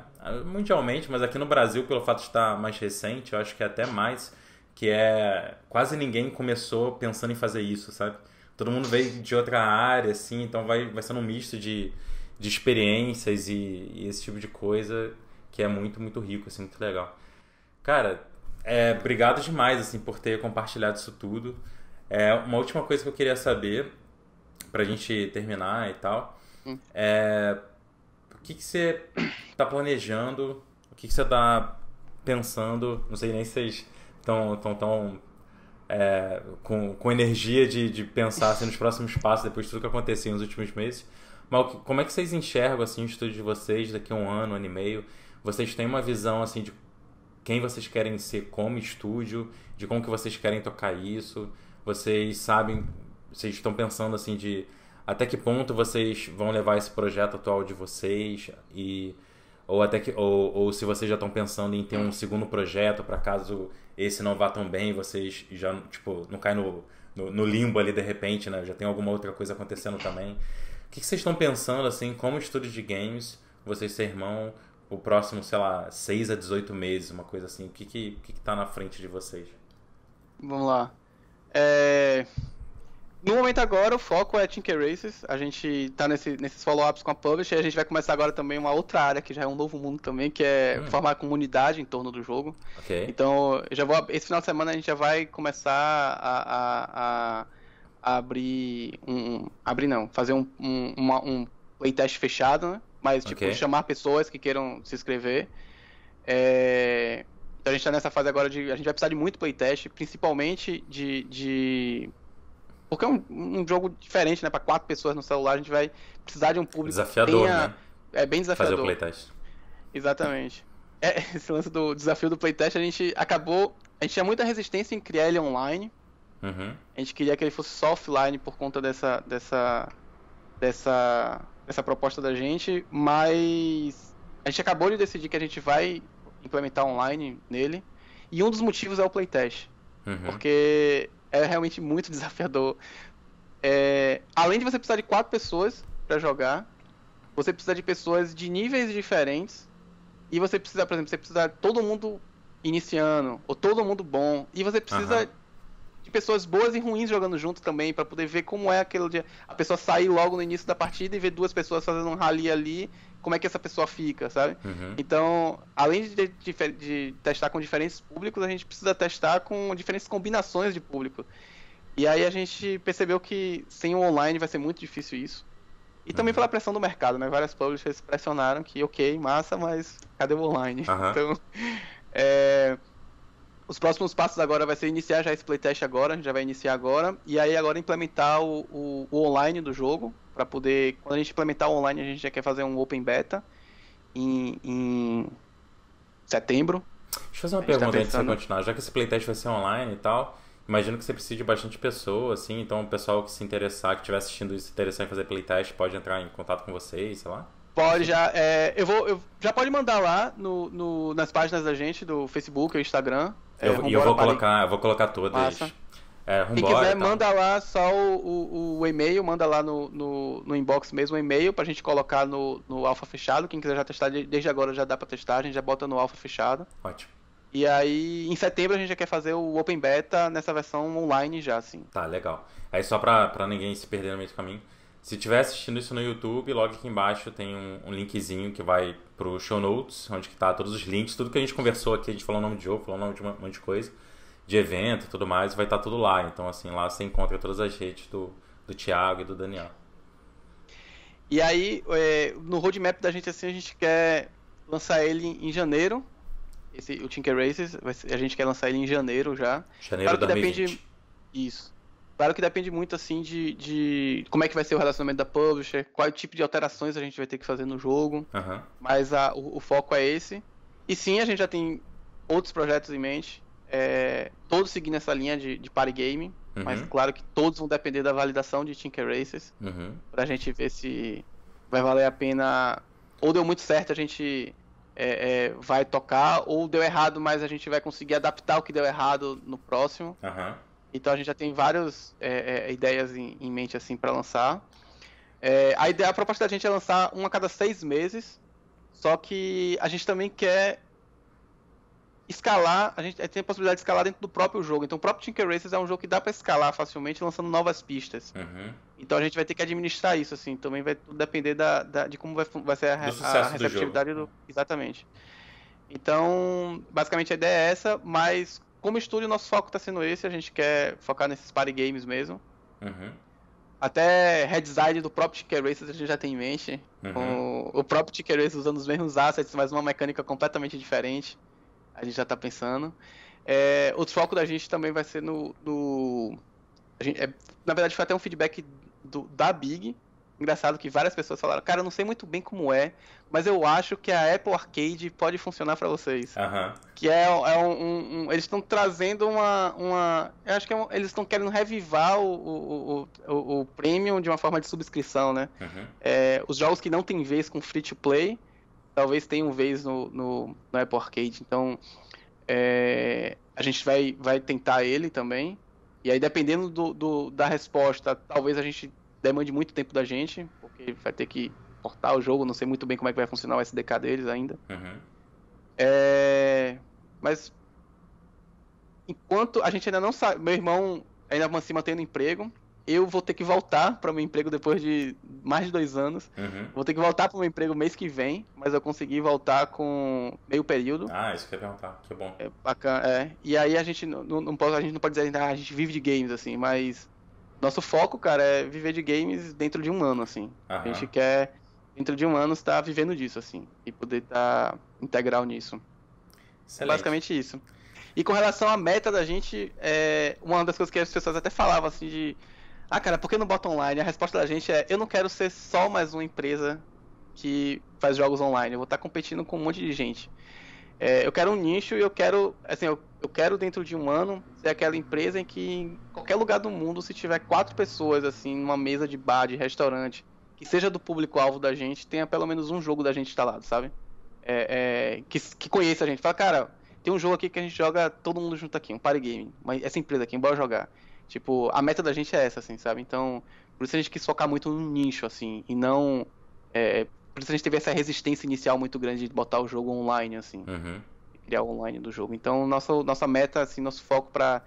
mundialmente, mas aqui no Brasil, pelo fato de estar mais recente, eu acho que é até mais, que é quase ninguém começou pensando em fazer isso, sabe? Todo mundo veio de outra área, assim, então vai, vai sendo um misto de de experiências e, e, esse tipo de coisa que é muito, muito rico, assim, muito legal. Cara, é, obrigado demais, assim, por ter compartilhado isso tudo. É, uma última coisa que eu queria saber, pra gente terminar e tal, hum. é o que, que você tá planejando, o que, que você tá pensando, não sei nem se vocês estão tão, tão é, com, com energia de, de pensar assim, nos próximos passos, depois de tudo que aconteceu nos últimos meses, como é que vocês enxergam assim, o estúdio de vocês daqui a um ano, um ano e meio? Vocês têm uma visão assim de quem vocês querem ser como estúdio, de como que vocês querem tocar isso? Vocês sabem, vocês estão pensando assim de até que ponto vocês vão levar esse projeto atual de vocês e ou até que ou, ou se vocês já estão pensando em ter um segundo projeto para caso esse não vá tão bem, vocês já tipo não cai no, no, no limbo ali de repente, né? Já tem alguma outra coisa acontecendo também que, que vocês estão pensando, assim, como estúdio de games, vocês ser irmão, o próximo, sei lá, 6 a 18 meses, uma coisa assim? O que, que, que, que tá na frente de vocês? Vamos lá. É... No momento agora, o foco é Tinker Races. A gente tá nesse, nesses follow-ups com a Publisher. A gente vai começar agora também uma outra área, que já é um novo mundo também, que é hum. formar a comunidade em torno do jogo. Okay. Então, já vou, esse final de semana a gente já vai começar a, a, a abrir um. Abrir não, fazer um, um, uma, um playtest fechado, né? Mas, tipo, okay. chamar pessoas que queiram se inscrever. É... Então a gente tá nessa fase agora de. A gente vai precisar de muito playtest, principalmente de. de... Porque é um, um jogo diferente, né? Pra quatro pessoas no celular, a gente vai precisar de um público. Desafiador, tenha... né? É bem desafiador. Fazer o playtest. Exatamente. É, esse lance do desafio do playtest, a gente acabou. A gente tinha muita resistência em criar ele online. Uhum. A gente queria que ele fosse só offline por conta dessa, dessa, dessa, dessa proposta da gente, mas a gente acabou de decidir que a gente vai implementar online nele. E um dos motivos é o playtest, uhum. porque é realmente muito desafiador. É, além de você precisar de quatro pessoas para jogar, você precisa de pessoas de níveis diferentes e você precisa, por exemplo, você precisa de todo mundo iniciando ou todo mundo bom e você precisa uhum de pessoas boas e ruins jogando junto também, para poder ver como é aquele dia. A pessoa sair logo no início da partida e ver duas pessoas fazendo um rally ali, como é que essa pessoa fica, sabe? Uhum. Então, além de, de, de, testar com diferentes públicos, a gente precisa testar com diferentes combinações de público. E aí a gente percebeu que sem o online vai ser muito difícil isso. E uhum. também pela pressão do mercado, né? Várias publishers pressionaram que, ok, massa, mas cadê o online? Uhum. Então, é, os próximos passos agora vai ser iniciar já esse playtest agora, a gente já vai iniciar agora, e aí agora implementar o, o, o online do jogo, para poder, quando a gente implementar o online, a gente já quer fazer um open beta em, em setembro. Deixa eu fazer uma tá pergunta tá pensando... antes de continuar, já que esse playtest vai ser online e tal, imagino que você precise de bastante pessoa, assim, então o pessoal que se interessar, que estiver assistindo isso, interessar em fazer playtest, pode entrar em contato com vocês, sei lá? Pode já. É, eu vou, eu, já pode mandar lá no, no, nas páginas da gente, do Facebook ou Instagram. É, eu, e eu vou colocar, eu vou colocar todas. É, Quem quiser, então. manda lá só o, o, o, e-mail, manda lá no, no, no inbox mesmo o e-mail pra gente colocar no, no alfa fechado. Quem quiser já testar, desde agora já dá pra testar, a gente já bota no alfa fechado. Ótimo. E aí, em setembro, a gente já quer fazer o Open Beta nessa versão online já, assim. Tá, legal. Aí só pra, pra ninguém se perder no meio do caminho, se estiver assistindo isso no YouTube, logo aqui embaixo tem um, um linkzinho que vai pro show notes, onde que tá todos os links, tudo que a gente conversou aqui, a gente falou o nome de jogo, falou o nome de um monte de coisa, de evento e tudo mais, vai estar tá tudo lá. Então, assim, lá você encontra todas as redes do, do Thiago e do Daniel. E aí, é, no roadmap da gente, assim, a gente quer lançar ele em janeiro. Esse, o Tinker Races, a gente quer lançar ele em janeiro já. Janeiro claro que 2020. depende. Isso. Claro que depende muito, assim, de, de como é que vai ser o relacionamento da publisher, qual é o tipo de alterações a gente vai ter que fazer no jogo. Uhum. Mas a, o, o, foco é esse. E sim, a gente já tem outros projetos em mente, é, todos seguindo essa linha de, de party game. Uhum. Mas claro que todos vão depender da validação de Tinker Racers, uhum. pra gente ver se vai valer a pena. Ou deu muito certo, a gente é, é, vai tocar, ou deu errado, mas a gente vai conseguir adaptar o que deu errado no próximo. Uhum. Então a gente já tem várias é, é, ideias em, em, mente assim para lançar. É, a ideia, a proposta da gente é lançar uma a cada seis meses. Só que a gente também quer escalar, a gente é, tem a possibilidade de escalar dentro do próprio jogo. Então, o próprio Tinker Races é um jogo que dá para escalar facilmente lançando novas pistas. Uhum. Então, a gente vai ter que administrar isso, assim. Também vai depender da, da de como vai, vai ser a, do a receptividade do, do, Exatamente. Então, basicamente a ideia é essa, mas como estúdio, nosso foco está sendo esse, a gente quer focar nesses party games mesmo. Uhum. Até redesign do próprio Ticket Races a gente já tem em mente. Uhum. O, o próprio Ticket Races usando os mesmos assets, mas uma mecânica completamente diferente. A gente já está pensando. É, o foco da gente também vai ser no. no gente, é, na verdade, foi até um feedback do, da Big, engraçado que várias pessoas falaram, cara, eu não sei muito bem como é, mas eu acho que a Apple Arcade pode funcionar para vocês. Uhum. Que é, é um, um, um Eles estão trazendo uma. uma eu acho que é um, eles estão querendo revivar o, o, o, o, premium de uma forma de subscrição, né? Uhum. É, os jogos que não tem vez com free to play, talvez tenham vez no, no, no Apple Arcade. Então. É, a gente vai, vai tentar ele também. E aí, dependendo do, do, da resposta, talvez a gente demande muito tempo da gente, porque vai ter que portar o jogo, não sei muito bem como é que vai funcionar o SDK deles ainda. Uhum. É... Mas enquanto a gente ainda não sabe, meu irmão ainda se mantendo emprego, eu vou ter que voltar para meu emprego depois de mais de dois anos. Uhum. Vou ter que voltar para meu emprego mês que vem, mas eu consegui voltar com meio período. Ah, isso que eu ia perguntar, que bom. É bacana, é. E aí a gente não, não pode, a gente não pode dizer ainda, ah, a gente vive de games assim, mas nosso foco, cara, é viver de games dentro de um ano, assim. A gente quer, dentro de um ano, estar vivendo disso, assim. E poder estar integral nisso. É Excelente. É basicamente isso. E com relação à meta da gente, é uma das coisas que as pessoas até falavam, assim, de... Ah, cara, por que não bota online? A resposta da gente é, eu não quero ser só mais uma empresa que faz jogos online. Eu vou estar competindo com um monte de gente. É, eu quero um nicho e eu quero, assim, eu, eu, quero dentro de um ano ser aquela empresa em que em qualquer lugar do mundo, se tiver quatro pessoas, assim, numa mesa de bar, de restaurante, que seja do público-alvo da gente, tenha pelo menos um jogo da gente instalado, sabe? É, é, que, que conheça a gente. Fala, cara, tem um jogo aqui que a gente joga todo mundo junto aqui, um party game, mas essa empresa aqui, bora jogar. Tipo, a meta da gente é essa, assim, sabe? Então, por isso a gente quis focar muito no nicho, assim, e não é, a gente teve essa resistência inicial muito grande de botar o jogo online, assim. Uhum. Criar o online do jogo. Então, nossa nossa meta, assim, nosso foco para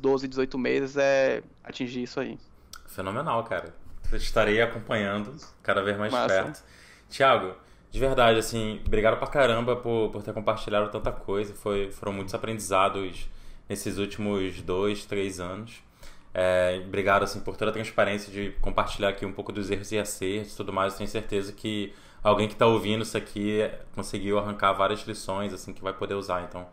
12, 18 meses é atingir isso aí. Fenomenal, cara. Estarei acompanhando cada vez mais Massa. perto. Tiago, de verdade, assim, obrigado pra caramba por, por ter compartilhado tanta coisa. Foi, foram muitos aprendizados nesses últimos dois, três anos. É, obrigado assim, por toda a transparência de compartilhar aqui um pouco dos erros e acertos e tudo mais. Eu tenho certeza que alguém que está ouvindo isso aqui conseguiu arrancar várias lições assim que vai poder usar. Então,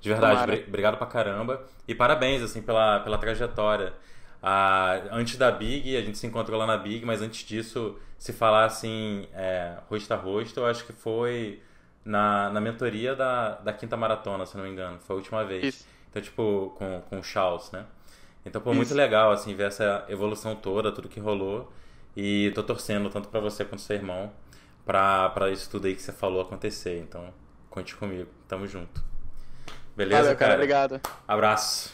de verdade, obrigado pra caramba. E parabéns assim pela, pela trajetória. Ah, antes da Big, a gente se encontrou lá na Big, mas antes disso, se falar assim, é, rosto a rosto, eu acho que foi na, na mentoria da, da quinta maratona, se não me engano. Foi a última vez. Isso. Então, tipo, com, com o Charles, né? Então, foi muito legal, assim, ver essa evolução toda, tudo que rolou. E tô torcendo tanto para você quanto seu irmão para isso tudo aí que você falou acontecer. Então, conte comigo. Tamo junto. Beleza, Valeu, cara? Obrigado. Abraço.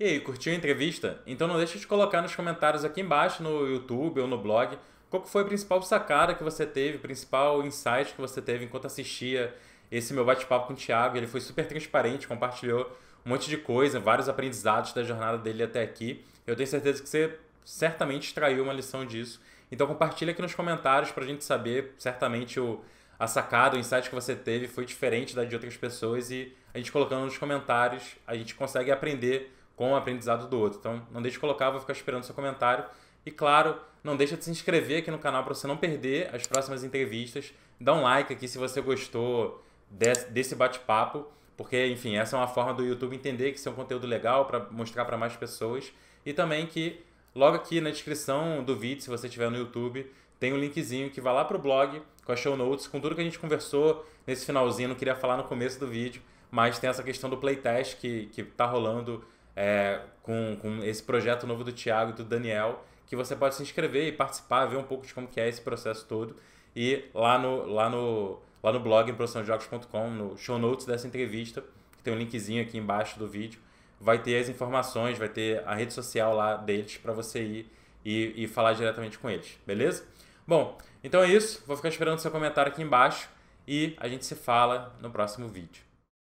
E aí, curtiu a entrevista? Então não deixa de colocar nos comentários aqui embaixo no YouTube ou no blog qual foi a principal sacada que você teve, principal insight que você teve enquanto assistia esse meu bate-papo com o Thiago. Ele foi super transparente, compartilhou um monte de coisa, vários aprendizados da jornada dele até aqui. Eu tenho certeza que você certamente extraiu uma lição disso. Então compartilha aqui nos comentários para a gente saber certamente o, a sacada, o insight que você teve foi diferente da de outras pessoas e a gente colocando nos comentários, a gente consegue aprender com o aprendizado do outro. Então, não deixe de colocar, vou ficar esperando seu comentário. E claro, não deixa de se inscrever aqui no canal para você não perder as próximas entrevistas. Dá um like aqui se você gostou desse bate-papo. Porque, enfim, essa é uma forma do YouTube entender que isso é um conteúdo legal para mostrar para mais pessoas. E também que logo aqui na descrição do vídeo, se você estiver no YouTube, tem um linkzinho que vai lá para o blog com as show notes, com tudo que a gente conversou nesse finalzinho. Não queria falar no começo do vídeo, mas tem essa questão do playtest que, que tá rolando é, com, com esse projeto novo do Thiago e do Daniel, que você pode se inscrever e participar, ver um pouco de como que é esse processo todo. E lá no, lá no, lá no blog em produçãodejogos.com, no show notes dessa entrevista, que tem um linkzinho aqui embaixo do vídeo, vai ter as informações, vai ter a rede social lá deles para você ir e, e falar diretamente com eles, beleza? Bom, então é isso. Vou ficar esperando seu comentário aqui embaixo e a gente se fala no próximo vídeo.